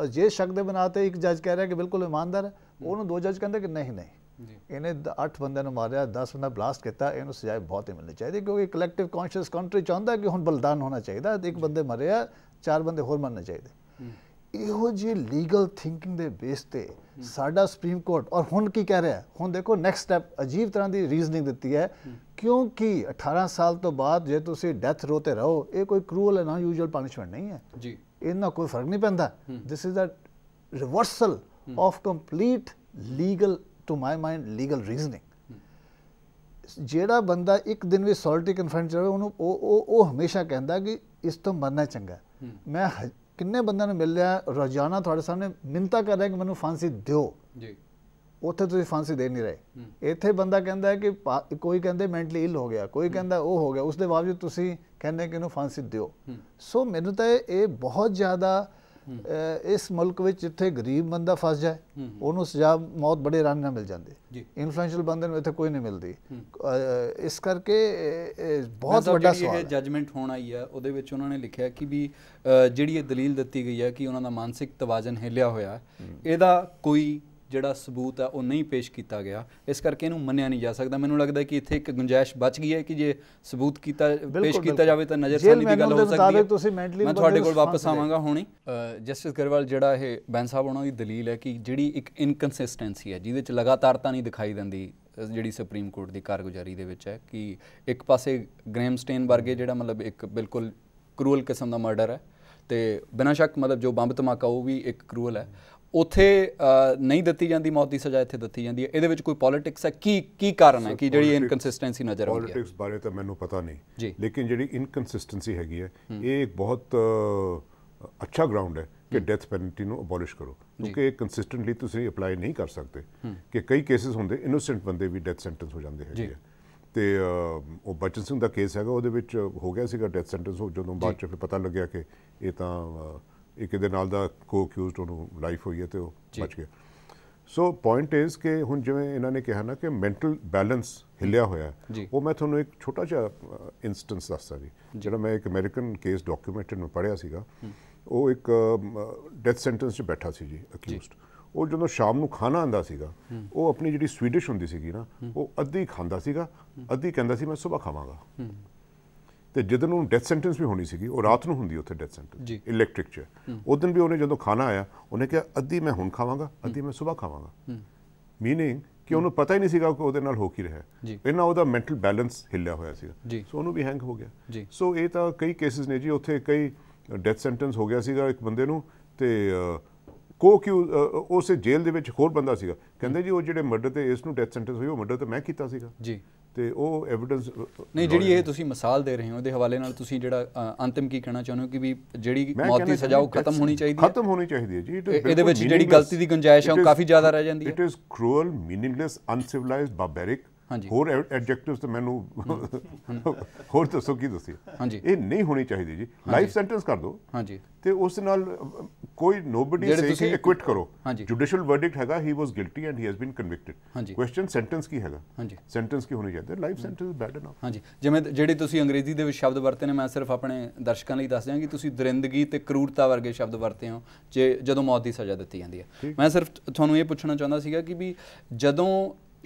ਔਰ ਜੇ ਸ਼ੱਕ ਦੇ ਬਣਾਤੇ ਇੱਕ ਜੱਜ ਕਹਿ ਰਿਹਾ ਕਿ ਬਿਲਕੁਲ ਇਮਾਨਦਾਰ ਹੈ ਉਹਨੂੰ ਦੋ ਜੱਜ ਕਹਿੰਦੇ ਕਿ ਨਹੀਂ ਨਹੀਂ ਇਹਨੇ 8 ਬੰਦਿਆਂ ਨੂੰ ਮਾਰਿਆ 10 ਬੰਦਾ ਬਲਾਸਟ ਕੀਤਾ ਇਹਨੂੰ ਸਜ਼ਾ ਬਹੁਤ ਹੀ ਮਿਲਣੀ ਚਾਹੀਦੀ ਕਿਉਂਕਿ ਕਲੈਕਟਿਵ ਕੌਨਸ਼ੀਅਸ ਕੰਟਰੀ ਚਾਹੁੰਦਾ ਕਿ ਹੁਣ ਬਲਦਾਨ ਹੋਣਾ ਚਾਹੀਦਾ ਇੱਕ ਬੰਦੇ ਮਰਿਆ ਚਾਰ ਬੰਦੇ ਹੋਰ ਮਰਨੇ ਚਾਹੀਦੇ ਇਹੋ ਜੀ ਲੀਗਲ ਥਿੰਕਿੰਗ ਦੇ ਬੇਸ ਤੇ ਸਾਡਾ ਸੁਪਰੀਮ ਕੋਰਟ ਔਰ ਹੁਣ ਕੀ ਕਹਿ ਰਿਹਾ ਹੁਣ ਦੇਖੋ ਨੈਕਸਟ ਸਟੈਪ ਅਜੀਬ ਤਰ੍ਹਾਂ ਦੀ ਰੀਜ਼ਨਿੰਗ ਦਿੱਤੀ ਹੈ ਕਿਉਂਕਿ 18 ਸਾਲ ਤੋਂ ਬਾਅਦ ਜੇ ਤੁਸੀਂ ਡੈਥ ਰੋਤੇ ਰਹੋ ਇਹ ਕੋਈ ਕਰੂਅਲ ਹੈ ਨਾ ਯੂਜੂਅਲ ਪਨਿਸ਼ਮੈਂਟ ਨਹੀਂ ਹੈ ਜੀ ਇਹਨਾਂ ਕੋਈ ਫਰਕ ਨਹੀਂ ਪੈਂਦਾ this is a reversal of complete legal to my mind legal reasoning ਜਿਹੜਾ ਬੰਦਾ ਇੱਕ ਦਿਨ ਵੀ ਸੌਲਟੀ ਕਨਫਰੰਟ ਚ ਰਹੇ ਉਹਨੂੰ ਉਹ ਉਹ ਹਮੇਸ਼ਾ ਕਹਿੰਦਾ ਕਿ ਇਸ ਤੋਂ ਮਰਨਾ ਚੰਗਾ ਮੈਂ ਕਿੰਨੇ ਬੰਦਿਆਂ ਨੂੰ ਮਿਲ ਲਿਆ ਰੋਜ਼ਾਨਾ ਤੁਹਾਡੇ ਸਾਹਮਣੇ ਮਿੰਤਾ ਕਰ ਰਿਹਾ ਕਿ ਮੈਨੂੰ ਫਾਂਸੀ ਦਿਓ ਜੀ ਉੱਥੇ ਤੁਸੀਂ ਫਾਂਸੀ ਦੇ ਨਹੀਂ ਰਹੇ ਇੱਥੇ ਬੰਦਾ ਕਹਿੰਦਾ ਹੈ ਕਿ ਕੋਈ ਕਹਿੰਦੇ ਮੈਂਟਲੀ ਇਲ ਹੋ ਗਿਆ ਕੋਈ ਕਹਿੰਦਾ ਉਹ ਹੋ ਗਿਆ ਉਸ ਦੇ ਬਾਵਜੂਦ ਤੁਸੀਂ ਕਹਿੰਦੇ ਕਿ ਇਹਨੂੰ ਫਾਂਸੀ ਦਿਓ ਸੋ ਮੈਨੂੰ ਤਾਂ ਇਹ ਬਹੁਤ ਜ਼ਿਆਦਾ ਇਸ ਮੁਲਕ ਵਿੱਚ ਜਿੱਥੇ ਗਰੀਬ ਬੰਦਾ ਫਸ ਜਾਏ ਉਹਨੂੰ ਸਜ਼ਾ ਮੌਤ ਬੜੇ ਆਰਾਮ ਨਾਲ ਮਿਲ ਜਾਂਦੀ ਇਨਫਲੂਐਂਸ਼ੀਅਲ ਬੰਦੇ ਨੂੰ ਇੱਥੇ ਕੋਈ ਨਹੀਂ ਮਿਲਦੀ ਇਸ ਕਰਕੇ ਬਹੁਤ ਵੱਡਾ ਸਵਾਲ ਹੈ ਜਜਮੈਂਟ ਹੋਣਾ ਹੀ ਆ ਉਹਦੇ ਵਿੱਚ ਉਹਨਾਂ ਨੇ ਲਿਖਿਆ ਕਿ ਵੀ ਜਿਹੜੀ ਇਹ ਦਲੀਲ ਦਿੱਤੀ ਗਈ ਹੈ ਕਿ ਉਹਨਾਂ ਦਾ ਮਾਨਸਿਕ ਤਵਾਜ਼ਨ ਹਿੱਲਿਆ ਹੋਇਆ ਇਹਦਾ ਕੋਈ ਜਿਹੜਾ ਸਬੂਤ ਆ ਉਹ ਨਹੀਂ ਪੇਸ਼ ਕੀਤਾ ਗਿਆ ਇਸ ਕਰਕੇ ਇਹਨੂੰ ਮੰਨਿਆ ਨਹੀਂ ਜਾ ਸਕਦਾ ਮੈਨੂੰ ਲੱਗਦਾ ਕਿ ਇੱਥੇ ਇੱਕ ਗੁੰਜਾਇਸ਼ ਬਚ ਗਈ ਹੈ ਕਿ ਜੇ ਸਬੂਤ ਕੀਤਾ ਪੇਸ਼ ਕੀਤਾ ਜਾਵੇ ਤਾਂ ਨਜ਼ਰਸਾਨੀ ਦੀ ਗੱਲ ਹੋ ਸਕਦੀ ਹੈ ਤੁਸੀਂ ਮੈਂਟਲੀ ਮੈਂ ਤੁਹਾਡੇ ਕੋਲ ਵਾਪਸ ਆਵਾਂਗਾ ਹੁਣੀ ਜਸਟਿਸ ਗਰਵਾਲ ਜਿਹੜਾ ਇਹ ਬੈਂਸ ਸਾਹਿਬ ਉਹਨਾਂ ਦੀ ਦਲੀਲ ਹੈ ਕਿ ਜਿਹੜੀ ਇੱਕ ਇਨਕਨਸਿਸਟੈਂਸੀ ਹੈ ਜਿਹਦੇ ਚ ਲਗਾਤਾਰਤਾ ਨਹੀਂ ਦਿਖਾਈ ਦਿੰਦੀ ਜਿਹੜੀ ਸੁਪਰੀਮ ਕੋਰਟ ਦੀ ਕਾਰਗੁਜ਼ਾਰੀ ਦੇ ਵਿੱਚ ਹੈ ਕਿ ਇੱਕ ਪਾਸੇ ਗ੍ਰੈਮ ਸਟੇਨ ਵਰਗੇ ਜਿਹੜਾ ਮਤਲਬ ਇੱਕ ਬਿਲਕੁਲ ਕਰੂਅਲ ਕਿਸਮ ਦਾ ਮਰਡਰ ਹੈ ਤੇ ਬਿਨਾਂ ਸ਼ੱਕ ਮਤਲਬ ਜੋ ਬੰਬ ਧਮਾਕਾ ਉਹ ਵੀ ਇੱਕ ਕਰੂਅਲ ਹੈ ਉਥੇ ਨਹੀਂ ਦਿੱਤੀ ਜਾਂਦੀ ਮੌਤ ਦੀ ਸਜ਼ਾ ਇੱਥੇ ਦਿੱਤੀ ਜਾਂਦੀ ਹੈ ਇਹਦੇ ਵਿੱਚ ਕੋਈ ਪੋਲਿਟਿਕਸ ਹੈ ਕੀ ਕੀ ਕਾਰਨ ਹੈ ਕਿ ਜਿਹੜੀ ਇਨਕਨਸਿਸਟੈਂਸੀ ਨਜ਼ਰ ਆਉਂਦੀ ਹੈ ਪੋਲਿਟਿਕਸ ਬਾਰੇ ਤਾਂ ਮੈਨੂੰ ਪਤਾ ਨਹੀਂ ਲੇਕਿਨ ਜਿਹੜੀ ਇਨਕਨਸਿਸਟੈਂਸੀ ਹੈਗੀ ਹੈ ਇਹ ਇੱਕ ਬਹੁਤ ਅੱਛਾ ਗਰਾਉਂਡ ਹੈ ਕਿ ਡੈਥ ਪੈਨਲਟੀ ਨੂੰ ਅਬੋਲਿਸ਼ ਕਰੋ ਕਿਉਂਕਿ ਇਹ ਕੰਸਿਸਟੈਂਟਲੀ ਤੁਸੀਂ ਅਪਲਾਈ ਨਹੀਂ ਕਰ ਸਕਦੇ ਕਿ ਕਈ ਕੇਸਸ ਹੁੰਦੇ ਇਨੋਸੈਂਟ ਬੰਦੇ ਵੀ ਡੈਥ ਸੈਂਟੈਂਸ ਹੋ ਜਾਂਦੇ ਹੈਗੇ ਤੇ ਉਹ ਬਚਨ ਸਿੰਘ ਦਾ ਕੇਸ ਹੈਗਾ ਉਹਦੇ ਵਿੱਚ ਹੋ ਗਿਆ ਸੀਗਾ ਡੈਥ ਸੈਂਟੈਂਸ ਜਦੋਂ ਬਾਅਦ ਚ ਫਿਰ ਪਤਾ ਲੱਗਿਆ ਕਿ ਇਹ ਤਾਂ ਇੱਕ ਦੇ ਨਾਲ ਦਾ ਕੋ ਅਕਿਊਜ਼ਡ ਉਹਨੂੰ ਲਾਈਫ ਹੋਈ ਹੈ ਤੇ ਉਹ ਬਚ ਗਿਆ ਸੋ ਪੁਆਇੰਟ ਇਜ਼ ਕਿ ਹੁਣ ਜਿਵੇਂ ਇਹਨਾਂ ਨੇ ਕਿਹਾ ਨਾ ਕਿ ਮੈਂਟਲ ਬੈਲੈਂਸ ਹਿੱਲਿਆ ਹੋਇਆ ਉਹ ਮੈਂ ਤੁਹਾਨੂੰ ਇੱਕ ਛੋਟਾ ਜਿਹਾ ਇਨਸਟੈਂਸ ਦੱਸਦਾ ਜੀ ਜਿਹੜਾ ਮੈਂ ਇੱਕ ਅਮਰੀਕਨ ਕੇਸ ਡਾਕੂਮੈਂਟਡ ਨੂੰ ਪੜਿਆ ਸੀਗਾ ਉਹ ਇੱਕ ਡੈਥ ਸੈਂਟੈਂਸ 'ਚ ਬੈਠਾ ਸੀ ਜੀ ਅਕਿਊਜ਼ਡ ਉਹ ਜਦੋਂ ਸ਼ਾਮ ਨੂੰ ਖਾਣਾ ਆਂਦਾ ਸੀਗਾ ਉਹ ਆਪਣੀ ਜਿਹੜੀ ਸਵੀਡਿਸ਼ ਹੁੰਦੀ ਸੀਗੀ ਨਾ ਉਹ ਅੱਧੀ ਖਾਂਦਾ ਸੀਗਾ ਅੱਧੀ ਕਹਿੰਦਾ ਸੀ ਮੈਂ ਸਵੇਰ ਖਾਵਾਂਗਾ ਤੇ ਜਦੋਂ ਨੂੰ ਡੈਥ ਸੈਂਟੈਂਸ ਵੀ ਹੋਣੀ ਸੀਗੀ ਉਹ ਰਾਤ ਨੂੰ ਹੁੰਦੀ ਉੱਥੇ ਡੈਥ ਸੈਂਟੈਂਸ ਇਲੈਕਟ੍ਰਿਕ ਚ ਉਹ ਦਿਨ ਵੀ ਉਹਨੇ ਜਦੋਂ ਖਾਣਾ ਆਇਆ ਉਹਨੇ ਕਿਹਾ ਅੱਧੀ ਮੈਂ ਹੁਣ ਖਾਵਾਂਗਾ ਅੱਧੀ ਮੈਂ ਸਵੇਰ ਖਾਵਾਂਗਾ ਮੀਨਿੰਗ ਕਿ ਉਹਨੂੰ ਪਤਾ ਹੀ ਨਹੀਂ ਸੀਗਾ ਕਿ ਉਹਦੇ ਨਾਲ ਹੋ ਕੀ ਰਿਹਾ ਇਹਨਾਂ ਉਹਦਾ ਮੈਂਟਲ ਬੈਲੈਂਸ ਹਿੱਲਿਆ ਹੋਇਆ ਸੀਗਾ ਸੋ ਉਹਨੂੰ ਵੀ ਹੈਂਗ ਹੋ ਗਿਆ ਸੋ ਇਹ ਤਾਂ ਕਈ ਕੇਸਿਸ ਨੇ ਜੀ ਉੱਥੇ ਕਈ ਡੈਥ ਸੈਂਟੈਂਸ ਹੋ ਗਿਆ ਸੀਗਾ ਇੱਕ ਬੰਦੇ ਨੂੰ ਤੇ ਕੋ ਕਿਉ ਉਸੇ ਜੇਲ੍ਹ ਦੇ ਵਿੱਚ ਹੋਰ ਬੰਦਾ ਸੀਗਾ ਕਹਿੰਦੇ ਜੀ ਉਹ ਜਿਹੜੇ ਮਰਡਰ ਤੇ ਇਸ ਨੂੰ ਡੈਥ ਸੈਂਟੈਂਸ ਹੋਈ ਉਹ ਮਰਡਰ ਤੇ ਮੈਂ ਕੀਤਾ ਸੀਗਾ ਜੀ ਤੇ ਉਹ ਐਵੀਡੈਂਸ ਨਹੀਂ ਜਿਹੜੀ ਇਹ ਤੁਸੀਂ ਮਿਸਾਲ ਦੇ ਰਹੇ ਹੋ ਉਹਦੇ ਹਵਾਲੇ ਨਾਲ ਤੁਸੀਂ ਜਿਹੜਾ ਅੰਤਿਮ ਕੀ ਕਹਿਣਾ ਚਾਹੁੰਦੇ ਹੋ ਕਿ ਵੀ ਜਿਹੜੀ ਮੌਤ ਦੀ ਸਜ਼ਾ ਉਹ ਖਤਮ ਹੋਣੀ ਚਾਹੀਦੀ ਹੈ ਖਤਮ ਹੋਣੀ ਚਾਹੀਦੀ ਹੈ ਜੀ ਇਹਦੇ ਵਿੱਚ ਜਿਹੜੀ ਗਲਤੀ ਦੀ ਗੁੰਜਾਇਸ਼ ਹੈ ਉਹ ਕਾਫੀ ਜ਼ਿਆਦਾ ਰਹਿ ਜਾਂਦੀ ਹੈ it is cruel meaningless uncivilized barbaric ਹੋਰ ਐਡਜੈਕਟਿਵਸ ਤਾਂ ਮੈਨੂੰ ਹੋਰ ਦੱਸੋ ਕੀ ਦੱਸੀ ਹਾਂਜੀ ਇਹ ਨਹੀਂ ਹੋਣੀ ਚਾਹੀਦੀ ਜੀ ਲਾਈਫ ਸੈਂਟੈਂਸ ਕਰ ਦਿਓ ਹਾਂਜੀ ਤੇ ਉਸ ਨਾਲ ਕੋਈ ਨੋਬਡੀ ਸੇ ਕਿ ਐਕਵਿਟ ਕਰੋ ਜੁਡੀਸ਼ੀਅਲ ਵਰਡਿਕਟ ਹੈਗਾ he was guilty and he has been convicted question sentence ਕੀ ਹੈਗਾ ਹਾਂਜੀ ਸੈਂਟੈਂਸ ਕੀ ਹੋਣੀ ਚਾਹੀਦੀ ਲਾਈਫ ਸੈਂਟੈਂਸ ਬੈਡ ਨਾ ਹਾਂਜੀ ਜਿਵੇਂ ਜਿਹੜੇ ਤੁਸੀਂ ਅੰਗਰੇਜ਼ੀ ਦੇ ਵਿੱਚ ਸ਼ਬਦ ਵਰਤੇ ਨੇ ਮੈਂ ਸਿਰਫ ਆਪਣੇ ਦਰਸ਼ਕਾਂ ਲਈ ਦੱਸ ਦਿਆਂ ਕਿ ਤੁਸੀਂ ਦਰਿੰਦਗੀ ਤੇ ਕਰੂਰਤਾ ਵਰਗੇ ਸ਼ਬਦ ਵਰਤੇ ਹੋ ਜੇ ਜਦੋਂ ਮੌਤ ਦੀ ਸਜ਼ਾ ਦਿੱਤੀ ਜਾਂਦੀ ਹੈ ਮੈਂ ਸਿਰਫ ਤੁਹਾਨੂੰ ਇਹ ਪੁੱਛਣਾ ਚਾਹੁੰਦਾ ਸੀਗਾ ਕਿ ਵੀ ਜਦੋਂ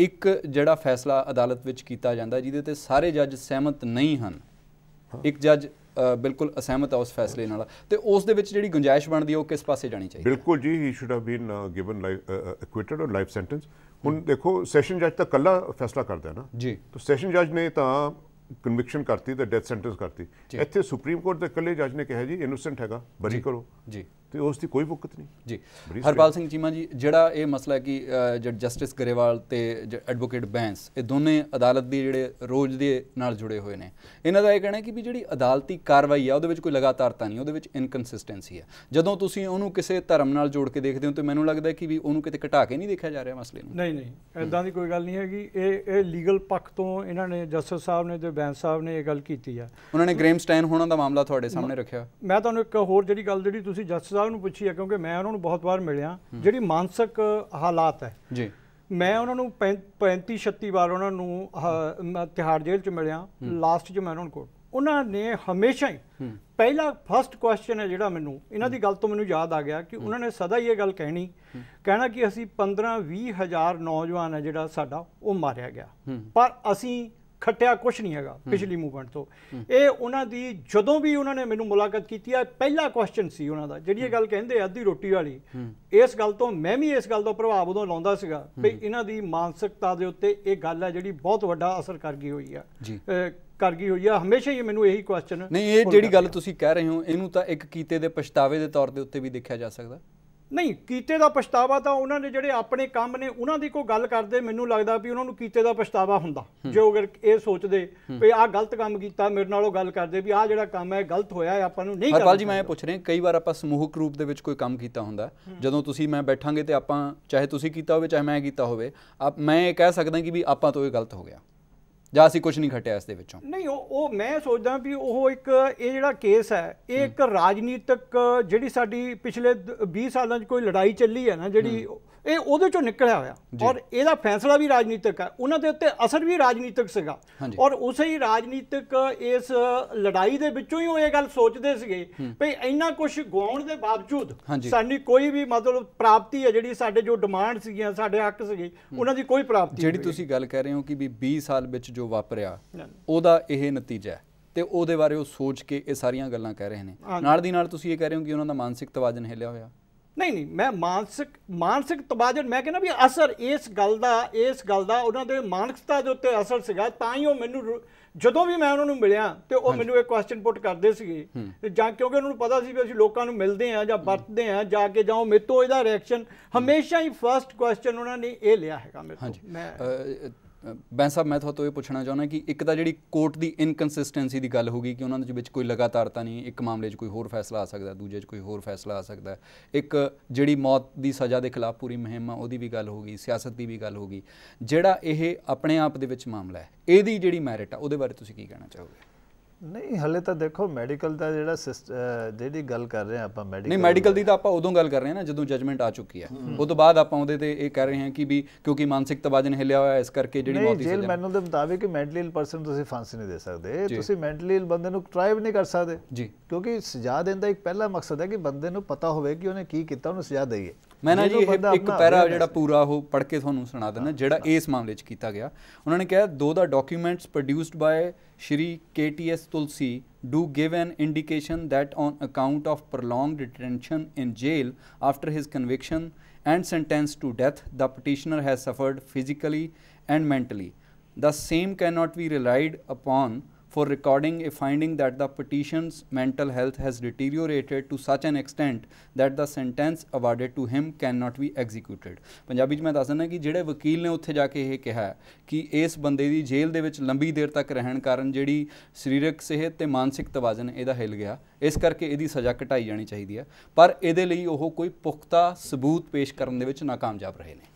ਇੱਕ ਜਿਹੜਾ ਫੈਸਲਾ ਅਦਾਲਤ ਵਿੱਚ ਕੀਤਾ ਜਾਂਦਾ ਜਿਹਦੇ ਤੇ ਸਾਰੇ ਜੱਜ ਸਹਿਮਤ ਨਹੀਂ ਹਨ ਇੱਕ ਜੱਜ ਬਿਲਕੁਲ ਅਸਹਿਮਤ ਹੈ ਉਸ ਫੈਸਲੇ ਨਾਲ ਤੇ ਉਸ ਦੇ ਵਿੱਚ ਜਿਹੜੀ ਗੁੰਜਾਇਸ਼ ਬਣਦੀ ਹੈ ਉਹ ਕਿਸ ਪਾਸੇ ਜਾਣੀ ਚਾਹੀਦੀ ਬਿਲਕੁਲ ਜੀ he should have been given like acquitted or life sentence ਹੁਣ ਦੇਖੋ ਸੈਸ਼ਨ ਜੱਜ ਤਾਂ ਕੱਲਾ ਫੈਸਲਾ ਕਰਦਾ ਹੈ ਨਾ ਜੀ ਤਾਂ ਸੈਸ਼ਨ ਜੱਜ ਨੇ ਤਾਂ ਕਨਵਿਕਸ਼ਨ ਕਰਤੀ ਤੇ ਡੈਥ ਸੈਂਟੈਂਸ ਕਰਤੀ ਇੱਥੇ ਸੁਪਰੀਮ ਕੋਰਟ ਦੇ ਇਕੱਲੇ ਜੱਜ ਨੇ ਕਿਹਾ ਜੀ ਇਨੋਸੈਂਟ ਹੈਗਾ ਬਰੀ ਕਰੋ ਜੀ ਤੇ ਉਸ ਦੀ ਕੋਈ ਬੁੱਕਤ ਨਹੀਂ ਜੀ ਹਰਪਾਲ ਸਿੰਘ ਚੀਮਾ ਜੀ ਜਿਹੜਾ ਇਹ ਮਸਲਾ ਕਿ ਜਸਟਿਸ ਗਰੇਵਾਲ ਤੇ ਐਡਵੋਕੇਟ ਬੈਂਸ ਇਹ ਦੋਨੇ ਅਦਾਲਤ ਦੀ ਜਿਹੜੇ ਰੋਜ਼ ਦੇ ਨਾਲ ਜੁੜੇ ਹੋਏ ਨੇ ਇਹਨਾਂ ਦਾ ਇਹ ਕਹਿਣਾ ਹੈ ਕਿ ਵੀ ਜਿਹੜੀ ਅਦਾਲਤੀ ਕਾਰਵਾਈ ਆ ਉਹਦੇ ਵਿੱਚ ਕੋਈ ਲਗਾਤਾਰਤਾ ਨਹੀਂ ਉਹਦੇ ਵਿੱਚ ਇਨਕਨਸਿਸਟੈਂਸੀ ਆ ਜਦੋਂ ਤੁਸੀਂ ਉਹਨੂੰ ਕਿਸੇ ਧਰਮ ਨਾਲ ਜੋੜ ਕੇ ਦੇਖਦੇ ਹੋ ਤੇ ਮੈਨੂੰ ਲੱਗਦਾ ਹੈ ਕਿ ਵੀ ਉਹਨੂੰ ਕਿਤੇ ਘਟਾ ਕੇ ਨਹੀਂ ਦੇਖਿਆ ਜਾ ਰਿਹਾ ਮਸਲੇ ਨੂੰ ਨਹੀਂ ਨਹੀਂ ਐਦਾਂ ਦੀ ਕੋਈ ਗੱਲ ਨਹੀਂ ਹੈਗੀ ਇਹ ਇਹ ਲੀਗਲ ਪੱਖ ਤੋਂ ਇਹਨਾਂ ਨੇ ਜਸਟਿਸ ਸਾਹਿਬ ਨੇ ਤੇ ਬੈਂਸ ਸਾਹਿਬ ਨੇ ਇਹ ਗੱਲ ਕੀਤੀ ਆ ਉਹਨਾਂ ਨੇ ਗ੍ਰੇਮਸਟਾਈਨ ਹੋਣਾ ਦਾ ਮਾਮਲਾ ਤੁਹਾਡੇ ਸਾਹਮਣੇ ਰੱਖਿਆ ਮੈਂ ਤੁਹਾਨੂੰ ਇੱਕ ਹੋਰ ਜਿਹੜੀ ਗੱਲ ਜਿਹੜੀ ਤੁਸੀਂ ਜਸਟਿਸ ਸਾਹਿਬ ਨੂੰ ਪੁੱਛੀ ਹੈ ਕਿਉਂਕਿ ਮੈਂ ਉਹਨਾਂ ਨੂੰ ਬਹੁਤ ਵਾਰ ਮਿਲਿਆ ਜਿਹੜੀ ਮਾਨਸਿਕ ਹਾਲਾਤ ਹੈ ਜੀ ਮੈਂ ਉਹਨਾਂ ਨੂੰ 35 36 ਵਾਰ ਉਹਨਾਂ ਨੂੰ ਤਿਹਾੜ ਜੇਲ੍ਹ ਚ ਮਿਲਿਆ ਲਾਸਟ ਚ ਮੈਂ ਉਹਨਾਂ ਕੋਲ ਉਹਨਾਂ ਨੇ ਹਮੇਸ਼ਾ ਹੀ ਪਹਿਲਾ ਫਰਸਟ ਕੁਐਸਚਨ ਹੈ ਜਿਹੜਾ ਮੈਨੂੰ ਇਹਨਾਂ ਦੀ ਗੱਲ ਤੋਂ ਮੈਨੂੰ ਯਾਦ ਆ ਗਿਆ ਕਿ ਉਹਨਾਂ ਨੇ ਸਦਾ ਹੀ ਇਹ ਗੱਲ ਕਹਿਣੀ ਕਹਿਣਾ ਕਿ ਅਸੀਂ 15 20 ਹਜ਼ਾਰ ਨੌਜਵਾਨ ਹੈ ਜਿਹੜਾ ਸਾਡਾ ਉਹ ਮਾਰਿਆ ਗਿਆ ਪਰ ਅਸੀਂ ਖਟਿਆ ਕੁਛ ਨਹੀਂ ਹੈਗਾ ਪਿਛਲੀ ਮੂਵਮੈਂਟ ਤੋਂ ਇਹ ਉਹਨਾਂ ਦੀ ਜਦੋਂ ਵੀ ਉਹਨਾਂ ਨੇ ਮੈਨੂੰ ਮੁਲਾਕਾਤ ਕੀਤੀ ਆ ਪਹਿਲਾ ਕੁਐਸਚਨ ਸੀ ਉਹਨਾਂ ਦਾ ਜਿਹੜੀ ਇਹ ਗੱਲ ਕਹਿੰਦੇ ਅੱਧੀ ਰੋਟੀ ਵਾਲੀ ਇਸ ਗੱਲ ਤੋਂ ਮੈਂ ਵੀ ਇਸ ਗੱਲ ਦਾ ਪ੍ਰਭਾਵ ਉਦੋਂ ਲਾਉਂਦਾ ਸੀਗਾ ਵੀ ਇਹਨਾਂ ਦੀ ਮਾਨਸਿਕਤਾ ਦੇ ਉੱਤੇ ਇਹ ਗੱਲ ਹੈ ਜਿਹੜੀ ਬਹੁਤ ਵੱਡਾ ਅਸਰ ਕਰ ਗਈ ਹੋਈ ਆ ਕਰ ਗਈ ਹੋਈ ਆ ਹਮੇਸ਼ਾ ਹੀ ਮੈਨੂੰ ਇਹੀ ਕੁਐਸਚਨ ਨਹੀਂ ਇਹ ਜਿਹੜੀ ਗੱਲ ਤੁਸੀਂ ਕਹਿ ਰਹੇ ਹੋ ਇਹਨੂੰ ਤਾਂ ਇੱਕ ਕੀਤੇ ਦੇ ਪਛਤਾਵੇ ਦੇ ਤੌਰ ਦੇ ਉੱਤੇ ਵੀ ਦੇਖਿਆ ਜਾ ਸਕਦਾ ਨਹੀਂ ਕੀਤੇ ਦਾ ਪਛਤਾਵਾ ਤਾਂ ਉਹਨਾਂ ਨੇ ਜਿਹੜੇ ਆਪਣੇ ਕੰਮ ਨੇ ਉਹਨਾਂ ਦੀ ਕੋਈ ਗੱਲ ਕਰਦੇ ਮੈਨੂੰ ਲੱਗਦਾ ਵੀ ਉਹਨਾਂ ਨੂੰ ਕੀਤੇ ਦਾ ਪਛਤਾਵਾ ਹੁੰਦਾ ਜੇ ਉਹ ਇਹ ਸੋਚਦੇ ਵੀ ਆਹ ਗਲਤ ਕੰਮ ਕੀਤਾ ਮੇਰੇ ਨਾਲ ਉਹ ਗੱਲ ਕਰਦੇ ਵੀ ਆਹ ਜਿਹੜਾ ਕੰਮ ਹੈ ਗਲਤ ਹੋਇਆ ਆਪਾਂ ਨੂੰ ਨਹੀਂ ਕਰਨਾ ਹਰਪਾਲ ਜੀ ਮੈਂ ਇਹ ਪੁੱਛ ਰਿਹਾ ਕਈ ਵਾਰ ਆਪਾਂ ਸਮੂਹਕ ਰੂਪ ਦੇ ਵਿੱਚ ਕੋਈ ਕੰਮ ਕੀਤਾ ਹੁੰਦਾ ਜਦੋਂ ਤੁਸੀਂ ਮੈਂ ਬੈਠਾਂਗੇ ਤੇ ਆਪਾਂ ਚਾਹੇ ਤੁਸੀਂ ਕੀਤਾ ਹੋਵੇ ਚਾਹੇ ਮੈਂ ਕੀਤਾ ਹੋਵੇ ਮੈਂ ਇਹ ਕਹਿ ਸਕਦਾ ਕਿ ਵੀ ਆਪਾਂ ਤੋਂ ਇਹ ਗਲਤ ਹੋ ਗਿਆ ਜਾਂ ਅਸੀਂ ਕੁਝ ਨਹੀਂ ਖਟਿਆ ਇਸ ਦੇ ਵਿੱਚੋਂ ਨਹੀਂ ਉਹ ਉਹ ਮੈਂ ਸੋਚਦਾ ਵੀ ਉਹ ਇੱਕ ਇਹ ਜਿਹੜਾ ਕੇਸ ਹੈ ਇਹ ਇੱਕ ਰਾਜਨੀਤਿਕ ਜਿਹੜੀ ਸਾਡੀ ਪਿਛਲੇ 20 ਸਾਲਾਂ 'ਚ ਕੋਈ ਲੜਾਈ ਚੱਲੀ ਹੈ ਨਾ ਜਿਹੜੀ ਇਹ ਉਹਦੇ ਚੋਂ ਨਿਕਲਿਆ ਹੋਇਆ ਔਰ ਇਹਦਾ ਫੈਸਲਾ ਵੀ ਰਾਜਨੀਤਿਕ ਹੈ ਉਹਨਾਂ ਦੇ ਉੱਤੇ ਅਸਰ ਵੀ ਰਾਜਨੀਤਿਕ ਸੀਗਾ ਔਰ ਉਸੇ ਹੀ ਰਾਜਨੀਤਿਕ ਇਸ ਲੜਾਈ ਦੇ ਵਿੱਚੋਂ ਹੀ ਉਹ ਇਹ ਗੱਲ ਸੋਚਦੇ ਸੀਗੇ ਭਈ ਇੰਨਾ ਕੁਝ ਗਵਾਉਣ ਦੇ ਬਾਵਜੂਦ ਸਾਡੀ ਕੋਈ ਵੀ ਮਤਲਬ ਪ੍ਰਾਪਤੀ ਹੈ ਜਿਹੜੀ ਸਾਡੇ ਜੋ ਡਿਮਾਂਡ ਸੀਗੀਆਂ ਸਾਡੇ ਹੱਕ ਸੀਗੇ ਉਹਨਾਂ ਦੀ ਕੋਈ ਪ੍ਰਾਪਤੀ ਜਿਹੜੀ ਤੁਸੀਂ ਗੱਲ ਕਰ ਰਹੇ ਹੋ ਕਿ ਵੀ 20 ਸਾਲ ਵਿੱਚ ਜੋ ਵਾਪਰਿਆ ਉਹਦਾ ਇਹ ਨਤੀਜਾ ਹੈ ਤੇ ਉਹਦੇ ਬਾਰੇ ਉਹ ਸੋਚ ਕੇ ਇਹ ਸਾਰੀਆਂ ਗੱਲਾਂ ਕਹਿ ਰਹੇ ਨੇ ਨਾਲ ਦੀ ਨਾਲ ਤੁਸੀਂ ਇਹ ਕਹਿ ਰਹੇ ਹੋ ਕਿ ਉਹਨਾਂ ਦਾ ਮਾਨਸਿਕ ਤਵਾਜ਼ਨ ਹਿੱਲਿਆ ਹੋਇਆ ਨਹੀਂ ਨਹੀਂ ਮੈਂ ਮਾਨਸਿਕ ਮਾਨਸਿਕ ਤਬਾਜਨ ਮੈਂ ਕਹਿੰਦਾ ਵੀ ਅਸਰ ਇਸ ਗੱਲ ਦਾ ਇਸ ਗੱਲ ਦਾ ਉਹਨਾਂ ਦੇ ਮਾਨਸਿਕਤਾ ਦੇ ਉੱਤੇ ਅਸਰ ਸੀਗਾ ਤਾਂ ਹੀ ਉਹ ਮੈਨੂੰ ਜਦੋਂ ਵੀ ਮੈਂ ਉਹਨਾਂ ਨੂੰ ਮਿਲਿਆ ਤੇ ਉਹ ਮੈਨੂੰ ਇਹ ਕੁਐਸਚਨ ਪੁੱਟ ਕਰਦੇ ਸੀਗੇ ਜਾਂ ਕਿਉਂਕਿ ਉਹਨਾਂ ਨੂੰ ਪਤਾ ਸੀ ਵੀ ਅਸੀਂ ਲੋਕਾਂ ਨੂੰ ਮਿਲਦੇ ਆ ਜਾਂ ਵਰਤਦੇ ਆ ਜਾ ਕੇ ਜਾਓ ਮੇਤੋਂ ਇਹਦਾ ਰਿਐਕਸ਼ਨ ਹਮੇਸ਼ਾ ਹੀ ਫਰਸਟ ਕੁਐਸਚਨ ਉਹਨਾਂ ਨੇ ਇਹ ਲਿਆ ਹੈਗਾ ਮੇਰੇ ਤੋਂ ਮੈਂ ਬੈਂਸ ਸਾਹਿਬ ਮੈਂ ਤੁਹਾਨੂੰ ਇਹ ਪੁੱਛਣਾ ਚਾਹੁੰਦਾ ਕਿ ਇੱਕ ਤਾਂ ਜਿਹੜੀ ਕੋਰਟ ਦੀ ਇਨਕਨਸਿਸਟੈਂਸੀ ਦੀ ਗੱਲ ਹੋਗੀ ਕਿ ਉਹਨਾਂ ਦੇ ਵਿੱਚ ਕੋਈ ਲਗਾਤਾਰਤਾ ਨਹੀਂ ਇੱਕ ਮਾਮਲੇ 'ਚ ਕੋਈ ਹੋਰ ਫੈਸਲਾ ਆ ਸਕਦਾ ਦੂਜੇ 'ਚ ਕੋਈ ਹੋਰ ਫੈਸਲਾ ਆ ਸਕਦਾ ਇੱਕ ਜਿਹੜੀ ਮੌਤ ਦੀ ਸਜ਼ਾ ਦੇ ਖਿਲਾਫ ਪੂਰੀ ਮੁਹਿੰਮ ਆ ਉਹਦੀ ਵੀ ਗੱਲ ਹੋਗੀ ਸਿਆਸਤ ਦੀ ਵੀ ਗੱਲ ਹੋਗੀ ਜਿਹੜਾ ਇਹ ਆਪਣੇ ਆਪ ਦੇ ਵਿੱਚ ਮਾਮਲਾ ਹੈ ਇਹਦੀ ਜਿਹੜੀ ਮੈਰਿਟ ਆ ਉਹਦੇ ਬਾਰੇ ਤੁਸੀਂ ਕੀ ਕਹਿਣਾ ਚਾਹੋਗੇ ਨਹੀਂ ਹਲੇ ਤਾਂ ਦੇਖੋ ਮੈਡੀਕਲ ਦਾ ਜਿਹੜਾ ਜਿਹੜੀ ਗੱਲ ਕਰ ਰਹੇ ਆ ਆਪਾਂ ਮੈਡੀਕਲ ਨਹੀਂ ਮੈਡੀਕਲ ਦੀ ਤਾਂ ਆਪਾਂ ਉਦੋਂ ਗੱਲ ਕਰ ਰਹੇ ਆ ਨਾ ਜਦੋਂ ਜਜਮੈਂਟ ਆ ਚੁੱਕੀ ਹੈ ਉਸ ਤੋਂ ਬਾਅਦ ਆਪਾਂ ਉਹਦੇ ਤੇ ਇਹ ਕਹਿ ਰਹੇ ਹਾਂ ਕਿ ਵੀ ਕਿਉਂਕਿ ਮਾਨਸਿਕ ਤਵਾਜਨ ਹਿਲਿਆ ਹੋਇਆ ਇਸ ਕਰਕੇ ਜਿਹੜੀ ਮੌਤ ਦੀ ਜੇਲ ਮੈਨੂਅਲ ਦੇ ਮੁਤਾਬਿਕ ਮੈਂਟਲੀ ਇਲ ਪਰਸਨ ਤੁਸੀਂ ਫਾਂਸੀ ਨਹੀਂ ਦੇ ਸਕਦੇ ਤੁਸੀਂ ਮੈਂਟਲੀ ਇਲ ਬੰਦੇ ਨੂੰ ਵੀ ਨਹੀਂ ਕਰ ਸਕਦੇ ਜੀ ਕਿਉਂਕਿ ਸਜ਼ਾ ਦੇਣ ਦਾ ਇੱਕ ਪਹਿਲਾ ਮਕਸਦ ਹੈ ਕਿ ਬੰਦੇ ਨੂੰ ਪਤਾ ਹੋਵੇ ਕਿ ਉਹਨੇ ਕੀ ਕੀਤਾ ਉਹਨੂੰ ਸਜ਼ਾ ਦਈਏ ਮੈਂ ਨਾ ਜੀ ਇੱਕ ਪੈਰਾ ਜਿਹੜਾ ਪੂਰਾ ਉਹ ਪੜ੍ਹ ਕੇ ਤੁਹਾਨੂੰ ਸੁਣਾ ਦਿੰਦਾ ਜਿਹੜਾ ਇਸ ਮਾਮਲੇ 'ਚ ਕੀਤਾ ਗਿਆ ਉਹਨਾਂ ਨੇ ਕਿਹਾ ਦੋ ਦਾ documents produced bye Shri ਕੇਟੀਐਸ Tulsi do give N indication that on account of ਪ੍ਰੋਲੋਂਗਡ detention in jail after his conviction and sentence to death the petitioner has ਸਫਰਡ physically and mentally the same can not be ਰਿਲਾਈਡ upon for recording a finding that the petitioner's mental health has deteriorated to such an extent that the sentence awarded to him cannot be executed Punjabi ਵਿੱਚ ਮੈਂ ਦੱਸ ਦਿੰਦਾ ਕਿ ਜਿਹੜੇ ਵਕੀਲ ਨੇ ਉੱਥੇ ਜਾ ਕੇ ਇਹ ਕਿਹਾ ਕਿ ਇਸ ਬੰਦੇ ਦੀ ਜੇਲ੍ਹ ਦੇ ਵਿੱਚ ਲੰਬੀ ਦੇਰ ਤੱਕ ਰਹਿਣ ਕਾਰਨ ਜਿਹੜੀ ਸਰੀਰਕ ਸਿਹਤ ਤੇ ਮਾਨਸਿਕ ਤਵਾਜ਼ਨ ਇਹਦਾ ਹਿਲ ਗਿਆ ਇਸ ਕਰਕੇ ਇਹਦੀ ਸਜ਼ਾ ਘਟਾਈ ਜਾਣੀ ਚਾਹੀਦੀ ਹੈ ਪਰ ਇਹਦੇ ਲਈ ਉਹ ਕੋਈ ਪੁਖਤਾ ਸਬੂਤ ਪੇਸ਼ ਕਰਨ ਦੇ ਵਿੱਚ ਨਾਕਾਮਯਾਬ ਰਹੇ ਨੇ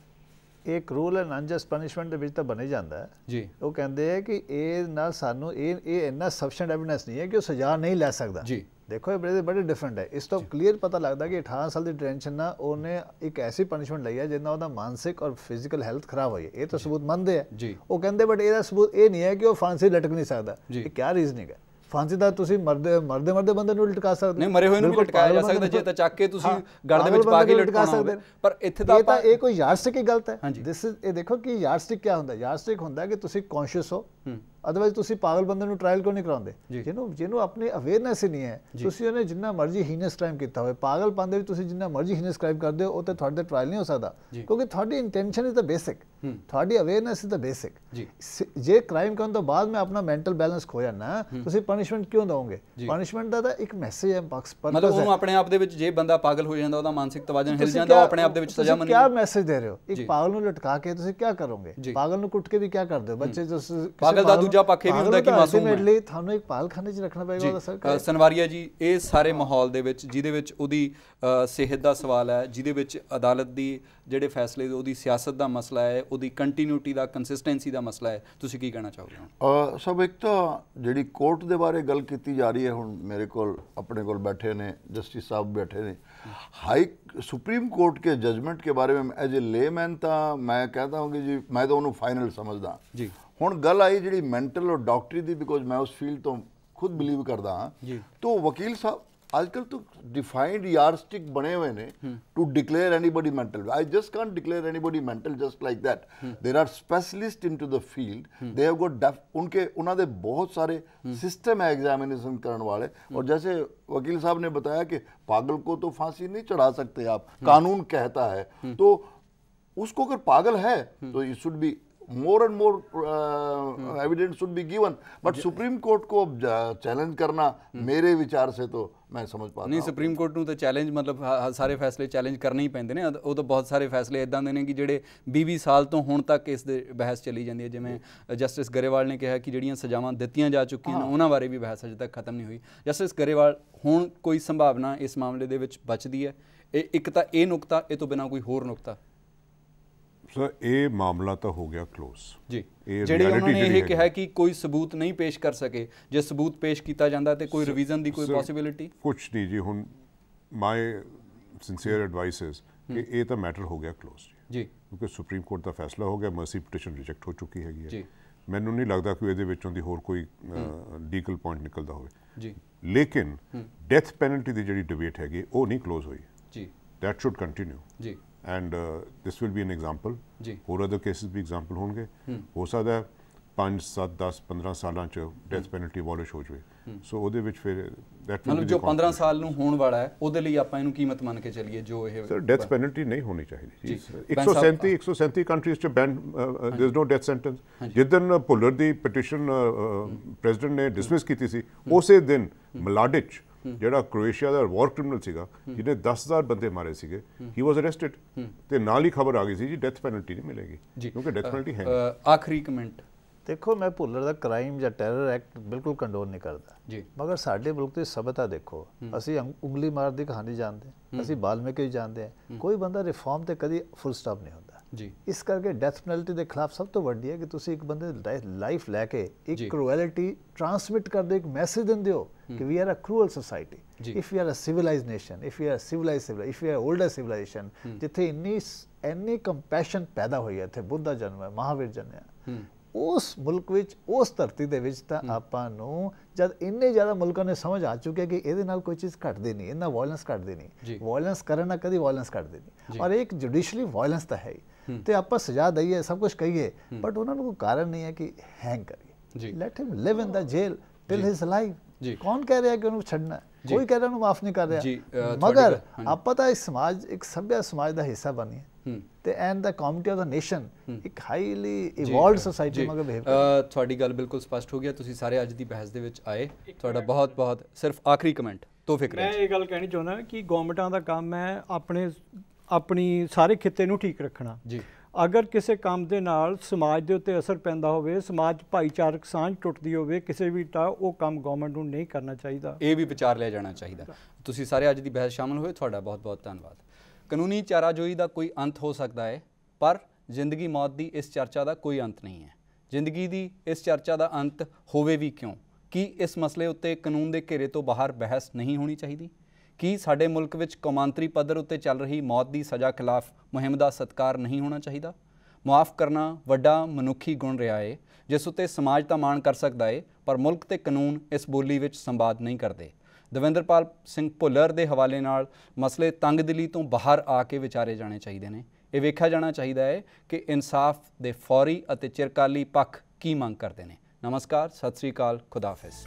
ਇਹ ਕਰੂਲ ਐਂਡ ਅਨਜਸਟ ਪਨਿਸ਼ਮੈਂਟ ਦੇ ਵਿੱਚ ਤਾਂ ਬਣੇ ਜਾਂਦਾ ਜੀ ਉਹ ਕਹਿੰਦੇ ਆ ਕਿ ਇਹ ਨਾਲ ਸਾਨੂੰ ਇਹ ਇਹ ਇੰਨਾ ਸਫੀਸ਼ੀਐਂਟ ਐਵਿਡੈਂਸ ਨਹੀਂ ਹੈ ਕਿ ਉਹ ਸਜ਼ਾ ਨਹੀਂ ਲੈ ਸਕਦਾ ਜੀ ਦੇਖੋ ਇਹ ਬੜੇ ਬੜੇ ਡਿਫਰੈਂਟ ਹੈ ਇਸ ਤੋਂ ਕਲੀਅਰ ਪਤਾ ਲੱਗਦਾ ਕਿ 18 ਸਾਲ ਦੀ ਡਿਟੈਂਸ਼ਨ ਨਾਲ ਉਹਨੇ ਇੱਕ ਐਸੀ ਪਨਿਸ਼ਮੈਂਟ ਲਈ ਹੈ ਨਾਲ ਉਹਦਾ ਮਾਨਸਿਕ ਔਰ ਫਿਜ਼ੀਕਲ ਹੈਲਥ ਖਰਾਬ ਹੋਈ ਹੈ ਇਹ ਤਾਂ ਸਬੂਤ ਮੰਨਦੇ ਆ ਉਹ ਕਹਿੰਦੇ ਬਟ ਇਹਦਾ ਸਬੂਤ ਇਹ ਨਹੀਂ ਹੈ ਕਿ ਉਹ ਫਾਂਸੀ ਲਟਕ ਨਹੀਂ ਸਕਦਾ ਇਹ ਕੀ ਰੀਜ਼ਨਿੰਗ ਹੈ ਫਾਂਸੀ ਦਾ ਤੁਸੀਂ ਮਰਦੇ ਮਰਦੇ ਮਰਦੇ ਬੰਦੇ ਨੂੰ ਲਟਕਾ ਸਕਦੇ ਨਹੀਂ ਮਰੇ ਹੋਏ ਨੂੰ ਵੀ ਲਟਕਾਇਆ ਜਾ ਸਕਦਾ ਜੇ ਤਾਂ ਚੱਕ ਕੇ ਤੁਸੀਂ ਗੜ ਦੇ ਵਿੱਚ ਪਾ ਕੇ ਲਟਕਾ ਸਕਦੇ ਪਰ ਇੱਥੇ ਤਾਂ ਇਹ ਤਾਂ ਇਹ ਕੋਈ ਯਾਰਸਟਿਕ ਹੀ ਗਲਤ ਹੈ ਦਿਸ ਇਜ਼ ਇਹ ਦੇਖੋ ਕਿ ਯਾਰਸਟਿਕ ਕੀ ਹੁੰਦਾ ਯਾਰਸਟਿਕ ਹੁੰਦਾ ਕਿ ਤੁਸੀਂ ਕੌਨਸ਼ੀਅਸ ਹੋ ਅਦਰਵਾਇਜ਼ ਤੁਸੀਂ ਪਾਗਲ ਬੰਦੇ ਨੂੰ ਟ੍ਰਾਇਲ ਕਿਉਂ ਨਹੀਂ ਕਰਾਉਂਦੇ ਜਿਹਨੂੰ ਜਿਹਨੂੰ ਆਪਣੇ ਅਵੇਅਰਨੈਸ ਹੀ ਨਹੀਂ ਹੈ ਤੁਸੀਂ ਉਹਨੇ ਜਿੰਨਾ ਮਰਜ਼ੀ ਹੀਨਸ ਕ੍ਰਾਈਮ ਕੀਤਾ ਹੋਵੇ ਪਾਗਲ ਪੰਦੇ ਵੀ ਤੁਸੀਂ ਜਿੰਨਾ ਮਰਜ਼ੀ ਹੀਨਸ ਕ੍ਰਾਈਮ ਕਰਦੇ ਹੋ ਉਹ ਤੇ ਤੁਹਾਡੇ ਟ੍ਰਾਇਲ ਨਹੀਂ ਹੋ ਸਕਦਾ ਕਿਉਂਕਿ ਤੁਹਾਡੀ ਇੰਟੈਂਸ਼ਨ ਇਜ਼ ਦਾ ਬੇਸਿਕ ਤੁਹਾਡੀ ਅਵੇਅਰਨੈਸ ਇਜ਼ ਦਾ ਬੇਸਿਕ ਜੇ ਕ੍ਰਾਈਮ ਕਰਨ ਤੋਂ ਬਾਅਦ ਮੈਂ ਆਪਣਾ ਮੈਂਟਲ ਬੈਲੈਂਸ ਖੋ ਜਾਣਾ ਤੁਸੀਂ ਪਨਿਸ਼ਮੈਂਟ ਕਿਉਂ ਦੋਗੇ ਪਨਿਸ਼ਮੈਂਟ ਦਾ ਤਾਂ ਇੱਕ ਮੈਸੇਜ ਹੈ ਪਰਪਸ ਹੈ ਮਤਲਬ ਉਹਨੂੰ ਆਪਣੇ ਆਪ ਦੇ ਵਿੱਚ ਜੇ ਬੰਦਾ ਪਾਗਲ ਹੋ ਜਾਂਦਾ ਉਹਦਾ ਮਾਨਸਿਕ ਤਵਾਜ਼ਨ ਹਿਲ ਜਾਂਦਾ ਉਹ ਆਪਣੇ ਆਪ ਦੇ ਵਿੱਚ ਸਜ਼ਾ ਮੰਨ ਕੀ ਮੈਸੇਜ ਦੇ ਰਹੇ ਹੋ ਇੱਕ ਪਾਗਲ ਨੂੰ ਲਟਕਾ ਕੇ ਤੁਸੀਂ ਕੀ ਕਰੋਗੇ ਪਾਗਲ ਨੂੰ ਕੁੱਟ ਕੇ ਵੀ ਕੀ ਕਰਦੇ ਹੋ ਬੱਚੇ ਪਾਗਲ ਦਾ ਦੂਜਾ ਪੱਖ ਇਹ ਵੀ ਹੁੰਦਾ ਕਿ ਮਾਸੂਮ ਹੈ ਲਈ ਤੁਹਾਨੂੰ ਇੱਕ ਪਾਲਖਾਨੇ 'ਚ ਰੱਖਣਾ ਪਏਗਾ ਸਰਕਾਰ ਜੀ ਸਨਵਾਰੀਆ ਜੀ ਇਹ ਸਾਰੇ ਮਾਹੌਲ ਦੇ ਵਿੱਚ ਜਿਹਦੇ ਵਿੱਚ ਉਹਦੀ ਸਿਹਤ ਦਾ ਸਵਾਲ ਹੈ ਜਿਹਦੇ ਵਿੱਚ ਅਦਾਲਤ ਦੀ ਜਿਹੜੇ ਫੈਸਲੇ ਉਹਦੀ ਸਿਆਸਤ ਦਾ ਮਸਲਾ ਹੈ ਉਹਦੀ ਕੰਟੀਨਿਊਟੀ ਦਾ ਕੰਸਿਸਟੈਂਸੀ ਦਾ ਮਸਲਾ ਹੈ ਤੁਸੀਂ ਕੀ ਕਹਿਣਾ ਚਾਹੋਗੇ ਸਭ ਇੱਕ ਤਾਂ ਜਿਹੜੀ ਕੋਰਟ ਦੇ ਬਾਰੇ ਗੱਲ ਕੀਤੀ ਜਾ ਰਹੀ ਹੈ ਹੁਣ ਮੇਰੇ ਕੋਲ ਆਪਣੇ ਕੋਲ ਬੈਠੇ ਨੇ ਜਸਟਿਸ ਸਾਹਿਬ ਬੈਠੇ ਨੇ ਹਾਈ ਸੁਪਰੀਮ ਕੋਰਟ ਕੇ ਜਜਮੈਂਟ ਕੇ ਬਾਰੇ ਮੈਂ ਐਜ਼ ਅ ਲੇਮੈਨ ਤਾਂ ਮੈਂ कहता ਹਾਂ ਕਿ ਜੀ ਮੈਂ ਤਾਂ ਉਹਨੂੰ ਫਾਈਨਲ ਸਮਝਦਾ ਜੀ ਹੁਣ ਗੱਲ ਆਈ ਜਿਹੜੀ ਮੈਂਟਲ ਔਰ ਡਾਕਟਰੀ ਦੀ ਬਿਕੋਜ਼ ਮੈਂ ਉਸ ਫੀਲਡ ਤੋਂ ਖੁਦ ਬਲੀਵ ਕਰਦਾ ਹਾਂ ਜੀ ਤੋਂ ਵਕੀਲ ਸਾਹਿਬ आजकल तो डिफाइंड यार्डस्टिक बने हुए ने to declare anybody mental I just can't declare anybody mental just like that there are specialist into the field they have got उनके उन्होंने बहुत सारे सिस्टम है एग्जामिनेशन करने वाले और जैसे वकील साहब ने बताया कि पागल को तो फांसी नहीं चढ़ा सकते आप कानून कहता है तो उसको अगर पागल है तो you should be more and more uh, hmm. evidence should be given. But Supreme Court को uh, challenge करना hmm. मेरे विचार से तो ਮੈਂ ਸਮਝ ਪਾਉਂਦਾ ਨਹੀਂ ਸੁਪਰੀਮ ਕੋਰਟ ਨੂੰ ਤਾਂ ਚੈਲੰਜ ਮਤਲਬ ਸਾਰੇ ਫੈਸਲੇ ਚੈਲੰਜ ਕਰਨੇ ਹੀ ਪੈਂਦੇ ਨੇ ਉਹ ਤਾਂ ਬਹੁਤ ਸਾਰੇ ਫੈਸਲੇ ਇਦਾਂ ਦੇ ਨੇ ਕਿ ਜਿਹੜੇ 20-20 ਸਾਲ ਤੋਂ ਹੁਣ ਤੱਕ ਇਸ ਦੇ ਬਹਿਸ ਚੱਲੀ ਜਾਂਦੀ ਹੈ ਜਿਵੇਂ ਜਸਟਿਸ ਗਰੇਵਾਲ ਨੇ ਕਿਹਾ ਕਿ ਜਿਹੜੀਆਂ ਸਜ਼ਾਵਾਂ ਦਿੱਤੀਆਂ ਜਾ ਚੁੱਕੀਆਂ ਨੇ ਉਹਨਾਂ ਬਾਰੇ ਵੀ ਬਹਿਸ ਅਜੇ ਤੱਕ ਖਤਮ ਨਹੀਂ ਹੋਈ ਜਸਟਿਸ ਗਰੇਵਾਲ ਹੁਣ ਕੋਈ ਸੰਭਾਵਨਾ ਇਸ ਮਾਮਲੇ ਦੇ ਵਿੱਚ ਬਚਦੀ ਹੈ ਇਹ ਇੱਕ ਤਾਂ ਇਹ ਨੁਕਤਾ ਇਹ ਤੋਂ ਬਿਨਾ ਕੋਈ ਹੋਰ ਨੁਕਤਾ ਸਰ ਇਹ ਮਾਮਲਾ ਤਾਂ ਹੋ ਗਿਆ ਕਲੋਜ਼ ਜੀ ਜਿਹੜੇ ਉਹਨਾਂ ਨੇ ਇਹ ਕਿਹਾ ਕਿ ਕੋਈ ਸਬੂਤ ਨਹੀਂ ਪੇਸ਼ ਕਰ ਸਕੇ ਜੇ ਸਬੂਤ ਪੇਸ਼ ਕੀਤਾ ਜਾਂਦਾ ਤੇ ਕੋਈ ਰਿਵੀਜ਼ਨ ਦੀ ਕੋਈ ਪੋਸਿਬਿਲਿਟੀ ਕੁਝ ਨਹੀਂ ਜੀ ਹੁਣ ਮਾਈ ਸਿੰਸੀਅਰ ਐਡਵਾਈਸ ਇਸ ਕਿ ਇਹ ਤਾਂ ਮੈਟਰ ਹੋ ਗਿਆ ਕਲੋਜ਼ ਜੀ ਕਿਉਂਕਿ ਸੁਪਰੀਮ ਕੋਰਟ ਦਾ ਫੈਸਲਾ ਹੋ ਗਿਆ ਮਰਸੀ ਪਟੀਸ਼ਨ ਰਿਜੈਕਟ ਹੋ ਚੁੱਕੀ ਹੈਗੀ ਹੈ ਜੀ ਮੈਨੂੰ ਨਹੀਂ ਲੱਗਦਾ ਕਿ ਇਹਦੇ ਵਿੱਚੋਂ ਦੀ ਹੋਰ ਕੋਈ ਲੀਗਲ ਪੁਆਇੰਟ ਨਿਕਲਦਾ ਹੋਵੇ ਜੀ ਲੇਕਿਨ ਡੈਥ ਪੈਨਲਟੀ ਦੀ ਜਿਹੜੀ ਡਿਬੇਟ ਹੈਗੀ ਉਹ ਨਹੀਂ ਕਲੋਜ਼ ਹੋਈ ਜੀ ਦੈਟ ਸ਼ੁੱਡ ਕੰਟੀਨਿਊ ਜੀ and this will be an example ਜੀ ਹੋਰ ਅਦਰ ਕੇਸਿਸ ਵੀ ਐਗਜ਼ਾਮਪਲ ਹੋਣਗੇ ਹੋ ਸਕਦਾ ਹੈ 5 7 10 15 ਸਾਲਾਂ ਚ ਡੈਥ ਪੈਨਲਟੀ ਅਬੋਲਿਸ਼ ਹੋ ਜਵੇ ਸੋ ਉਹਦੇ ਵਿੱਚ ਫਿਰ ਦੈਟ ਮਤਲਬ ਜੋ 15 ਸਾਲ ਨੂੰ ਹੋਣ ਵਾਲਾ ਹੈ ਉਹਦੇ ਲਈ ਆਪਾਂ ਇਹਨੂੰ ਕੀਮਤ ਮੰਨ ਕੇ ਚੱਲੀਏ ਜੋ ਇਹ ਸਰ ਡੈਥ ਪੈਨਲਟੀ ਨਹੀਂ ਹੋਣੀ ਚਾਹੀਦੀ ਜੀ 137 137 ਕੰਟਰੀਜ਼ ਚ ban there is no death sentence ਜਿੱਦਨ ਪੁਲਰ ਦੀ ਪਟੀਸ਼ਨ ਪ੍ਰੈਜ਼ੀਡੈਂਟ ਨੇ ਡਿਸਮਿਸ ਕੀਤੀ ਸੀ ਉਸੇ ਦਿਨ ਮਲਾਡਿਚ ਜਿਹੜਾ ਕ੍ਰੋਏਸ਼ੀਆ ਦਾ ਵਾਰ ਕ੍ਰਿਮੀਨਲ ਸੀਗਾ ਜਿਹਨੇ 10000 ਬੰਦੇ ਮਾਰੇ ਸੀਗੇ ਹੀ ਵਾਸ ਅਰੈਸਟਡ ਤੇ ਨਾਲ ਹੀ ਖਬਰ ਆ ਗਈ ਸੀ ਜੀ ਡੈਥ ਪੈਨਲਟੀ ਨਹੀਂ ਮਿਲੇਗੀ ਕਿਉਂਕਿ ਡੈਥ ਪੈਨਲਟੀ ਹੈ ਆਖਰੀ ਕਮੈਂਟ ਦੇਖੋ ਮੈਂ ਭੁੱਲਰ ਦਾ ਕ੍ਰਾਈਮ ਜਾਂ ਟੈਰਰ ਐਕਟ ਬਿਲਕੁਲ ਕੰਡੋਨ ਨਹੀਂ ਕਰਦਾ ਜੀ ਮਗਰ ਸਾਡੇ ਮੁਲਕ ਤੇ ਸਬਤਾ ਦੇਖੋ ਅਸੀਂ ਉਂਗਲੀ ਮਾਰ ਦੀ ਕਹਾਣੀ ਜਾਣਦੇ ਅਸੀਂ ਬਾਲਮੇ ਕੀ ਜਾਣਦੇ ਕੋਈ ਬੰਦਾ ਰਿਫਾਰਮ ਤੇ ਕਦੀ ਫੁੱਲ ਸਟਾਪ ਨਹੀਂ ਹੁੰਦਾ ਜੀ ਇਸ ਕਰਕੇ ਡੈਥ ਪੈਨਲਟੀ ਦੇ ਖਿਲਾਫ ਸਭ ਤੋਂ ਵੱਡੀ ਹੈ ਕਿ ਤੁਸੀਂ ਇੱਕ ਬੰਦੇ ਦੀ ਲਾਈਫ ਲੈ ਕੇ ਇੱਕ ਕ੍ਰੂਐਲਿਟੀ ਟਰਾਂਸਮਿਟ ਕਰਦੇ ਇੱਕ ਮੈਸੇਜ ਦਿੰਦੇ ਹੋ ਕਿ we are a cruel society if we are a civilized nation if we are civilized if we are older civilization ਜਿੱਥੇ ਇੰਨੀ ਐਨੀ ਕੰਪੈਸ਼ਨ ਪੈਦਾ ਹੋਈ ਹੈ ਇੱਥੇ ਬੁੱਧਾ ਜਨਮ ਹੈ ਮਹਾਵੀਰ ਜਨਮ ਹੈ ਉਸ ਮੁਲਕ ਵਿੱਚ ਉਸ ਧਰਤੀ ਦੇ ਵਿੱਚ ਤਾਂ ਆਪਾਂ ਨੂੰ ਜਦ ਇੰਨੇ ਜ਼ਿਆਦਾ ਮੁਲਕਾਂ ਨੇ ਸਮਝ ਆ ਚੁੱਕਿਆ ਕਿ ਇਹਦੇ ਨਾਲ ਕੋਈ ਚੀਜ਼ ਘਟਦੀ ਨਹੀਂ ਇਹਨਾਂ ਵਾਇਲੈਂਸ ਘਟਦੀ ਨਹੀਂ ਵਾਇਲੈਂਸ ਕਰਨ ਨਾਲ ਕਦੀ ਵਾਇਲੈਂਸ ਘਟਦੀ ਨਹੀਂ ਔਰ ਇੱਕ ਜੁਡੀਸ਼ੀਅਲੀ ਵਾਇਲੈਂਸ ਤਾਂ ਹੈ ਹੀ ਤੇ ਆਪਾਂ ਸਜ਼ਾ ਦਈਏ ਸਭ ਕੁਝ ਕਹੀਏ ਬਟ ਉਹਨਾਂ ਨੂੰ ਕੋਈ ਕਾਰਨ ਨਹੀਂ ਹੈ ਕਿ ਹੈਂਗ ਕਰੀਏ ਜੀ let him live in the jail till his life ਜੀ ਕੌਣ ਕਹਿ ਰਿਹਾ ਕਿ ਉਹਨੂੰ ਛੱਡਣਾ ਕੋਈ ਕਹਿ ਰਿਹਾ ਉਹਨੂੰ ਮਾਫ ਨਹੀਂ ਕਰ ਰਿਹਾ ਜੀ ਮਗਰ ਆਪਾਂ ਤਾਂ ਇਸ ਸਮਾਜ ਇੱਕ ਸੱਭਿਆ ਸਮਾਜ ਦਾ ਹਿੱਸਾ ਬਣੀਏ ਤੇ and the committee of the nation ਇੱਕ ਹਾਈਲੀ ਇਵੋਲਵਡ ਸੋਸਾਇਟੀ ਮਗਰ ਬਿਹੇਵ ਤੁਹਾਡੀ ਗੱਲ ਬਿਲਕੁਲ ਸਪਸ਼ਟ ਹੋ ਗਿਆ ਤੁਸੀਂ ਸਾਰੇ ਅੱਜ ਦੀ ਬਹਿਸ ਦੇ ਵਿੱਚ ਆਏ ਤੁਹਾਡਾ ਬਹੁਤ ਬਹੁਤ ਸਿਰਫ ਆਖਰੀ ਕਮੈਂਟ ਤੋਂ ਫਿਕਰ ਮੈਂ ਇਹ ਗੱਲ ਕਹਿਣੀ ਚਾਹੁੰਦਾ ਕਿ ਗਵਰਨਮੈਂਟਾਂ ਦਾ ਕੰਮ ਹੈ ਆਪਣੇ ਆਪਣੀ ਸਾਰੇ ਖਿੱਤੇ ਨੂੰ ਠੀਕ ਰੱਖਣਾ ਜੀ ਅਗਰ ਕਿਸੇ ਕੰਮ ਦੇ ਨਾਲ ਸਮਾਜ ਦੇ ਉੱਤੇ ਅਸਰ ਪੈਂਦਾ ਹੋਵੇ ਸਮਾਜ ਭਾਈਚਾਰਕ ਸਾਂਝ ਟੁੱਟਦੀ ਹੋਵੇ ਕਿਸੇ ਵੀ ਤਾਂ ਉਹ ਕੰਮ ਗਵਰਨਮੈਂਟ ਨੂੰ ਨਹੀਂ ਕਰਨਾ ਚਾਹੀਦਾ ਇਹ ਵੀ ਵਿਚਾਰ ਲਿਆ ਜਾਣਾ ਚਾਹੀਦਾ ਤੁਸੀਂ ਸਾਰੇ ਅੱਜ ਦੀ ਬਹਿਸ ਸ਼ਾਮਲ ਹੋਏ ਤੁਹਾਡਾ ਬਹੁਤ-ਬਹੁਤ ਧੰਨਵਾਦ ਕਾਨੂੰਨੀ ਚਾਰਾਜੋਈ ਦਾ ਕੋਈ ਅੰਤ ਹੋ ਸਕਦਾ ਹੈ ਪਰ ਜ਼ਿੰਦਗੀ ਮੌਤ ਦੀ ਇਸ ਚਰਚਾ ਦਾ ਕੋਈ ਅੰਤ ਨਹੀਂ ਹੈ ਜ਼ਿੰਦਗੀ ਦੀ ਇਸ ਚਰਚਾ ਦਾ ਅੰਤ ਹੋਵੇ ਵੀ ਕਿਉਂ ਕੀ ਇਸ ਮਸਲੇ ਉੱਤੇ ਕਾਨੂੰਨ ਦੇ ਘੇਰੇ ਤੋਂ ਬਾਹਰ ਬਹਿਸ ਨਹੀਂ ਹੋਣੀ ਚਾਹੀਦੀ ਕੀ ਸਾਡੇ ਮੁਲਕ ਵਿੱਚ ਕੌਮਾਂਤਰੀ ਪੱਧਰ ਉੱਤੇ ਚੱਲ ਰਹੀ ਮੌਤ ਦੀ ਸਜ਼ਾ ਖਿਲਾਫ ਮੁਹਿੰਮ ਦਾ ਸਤਕਾਰ ਨਹੀਂ ਹੋਣਾ ਚਾਹੀਦਾ ਮਾਫ ਕਰਨਾ ਵੱਡਾ ਮਨੁੱਖੀ ਗੁਣ ਰਿਹਾ ਏ ਜਿਸ ਉੱਤੇ ਸਮਾਜ ਤਾਂ ਮਾਣ ਕਰ ਸਕਦਾ ਏ ਪਰ ਮੁਲਕ ਤੇ ਕਾਨੂੰਨ ਇਸ ਬੋਲੀ ਵਿੱਚ ਸੰਵਾਦ ਨਹੀਂ ਕਰਦੇ ਦਵਿੰਦਰਪਾਲ ਸਿੰਘ ਭੁੱਲਰ ਦੇ ਹਵਾਲੇ ਨਾਲ ਮਸਲੇ ਤੰਗਦਿਲੀ ਤੋਂ ਬਾਹਰ ਆ ਕੇ ਵਿਚਾਰੇ ਜਾਣੇ ਚਾਹੀਦੇ ਨੇ ਇਹ ਵੇਖਿਆ ਜਾਣਾ ਚਾਹੀਦਾ ਹੈ ਕਿ ਇਨਸਾਫ ਦੇ ਫੌਰੀ ਅਤੇ ਚਿਰਕਾਲੀ ਪੱਖ ਕੀ ਮੰਗ ਕਰਦੇ ਨੇ ਨਮਸਕਾਰ ਸਤਿ ਸ੍ਰੀ ਅਕਾਲ ਖੁਦਾ ਹਾਫਿਜ਼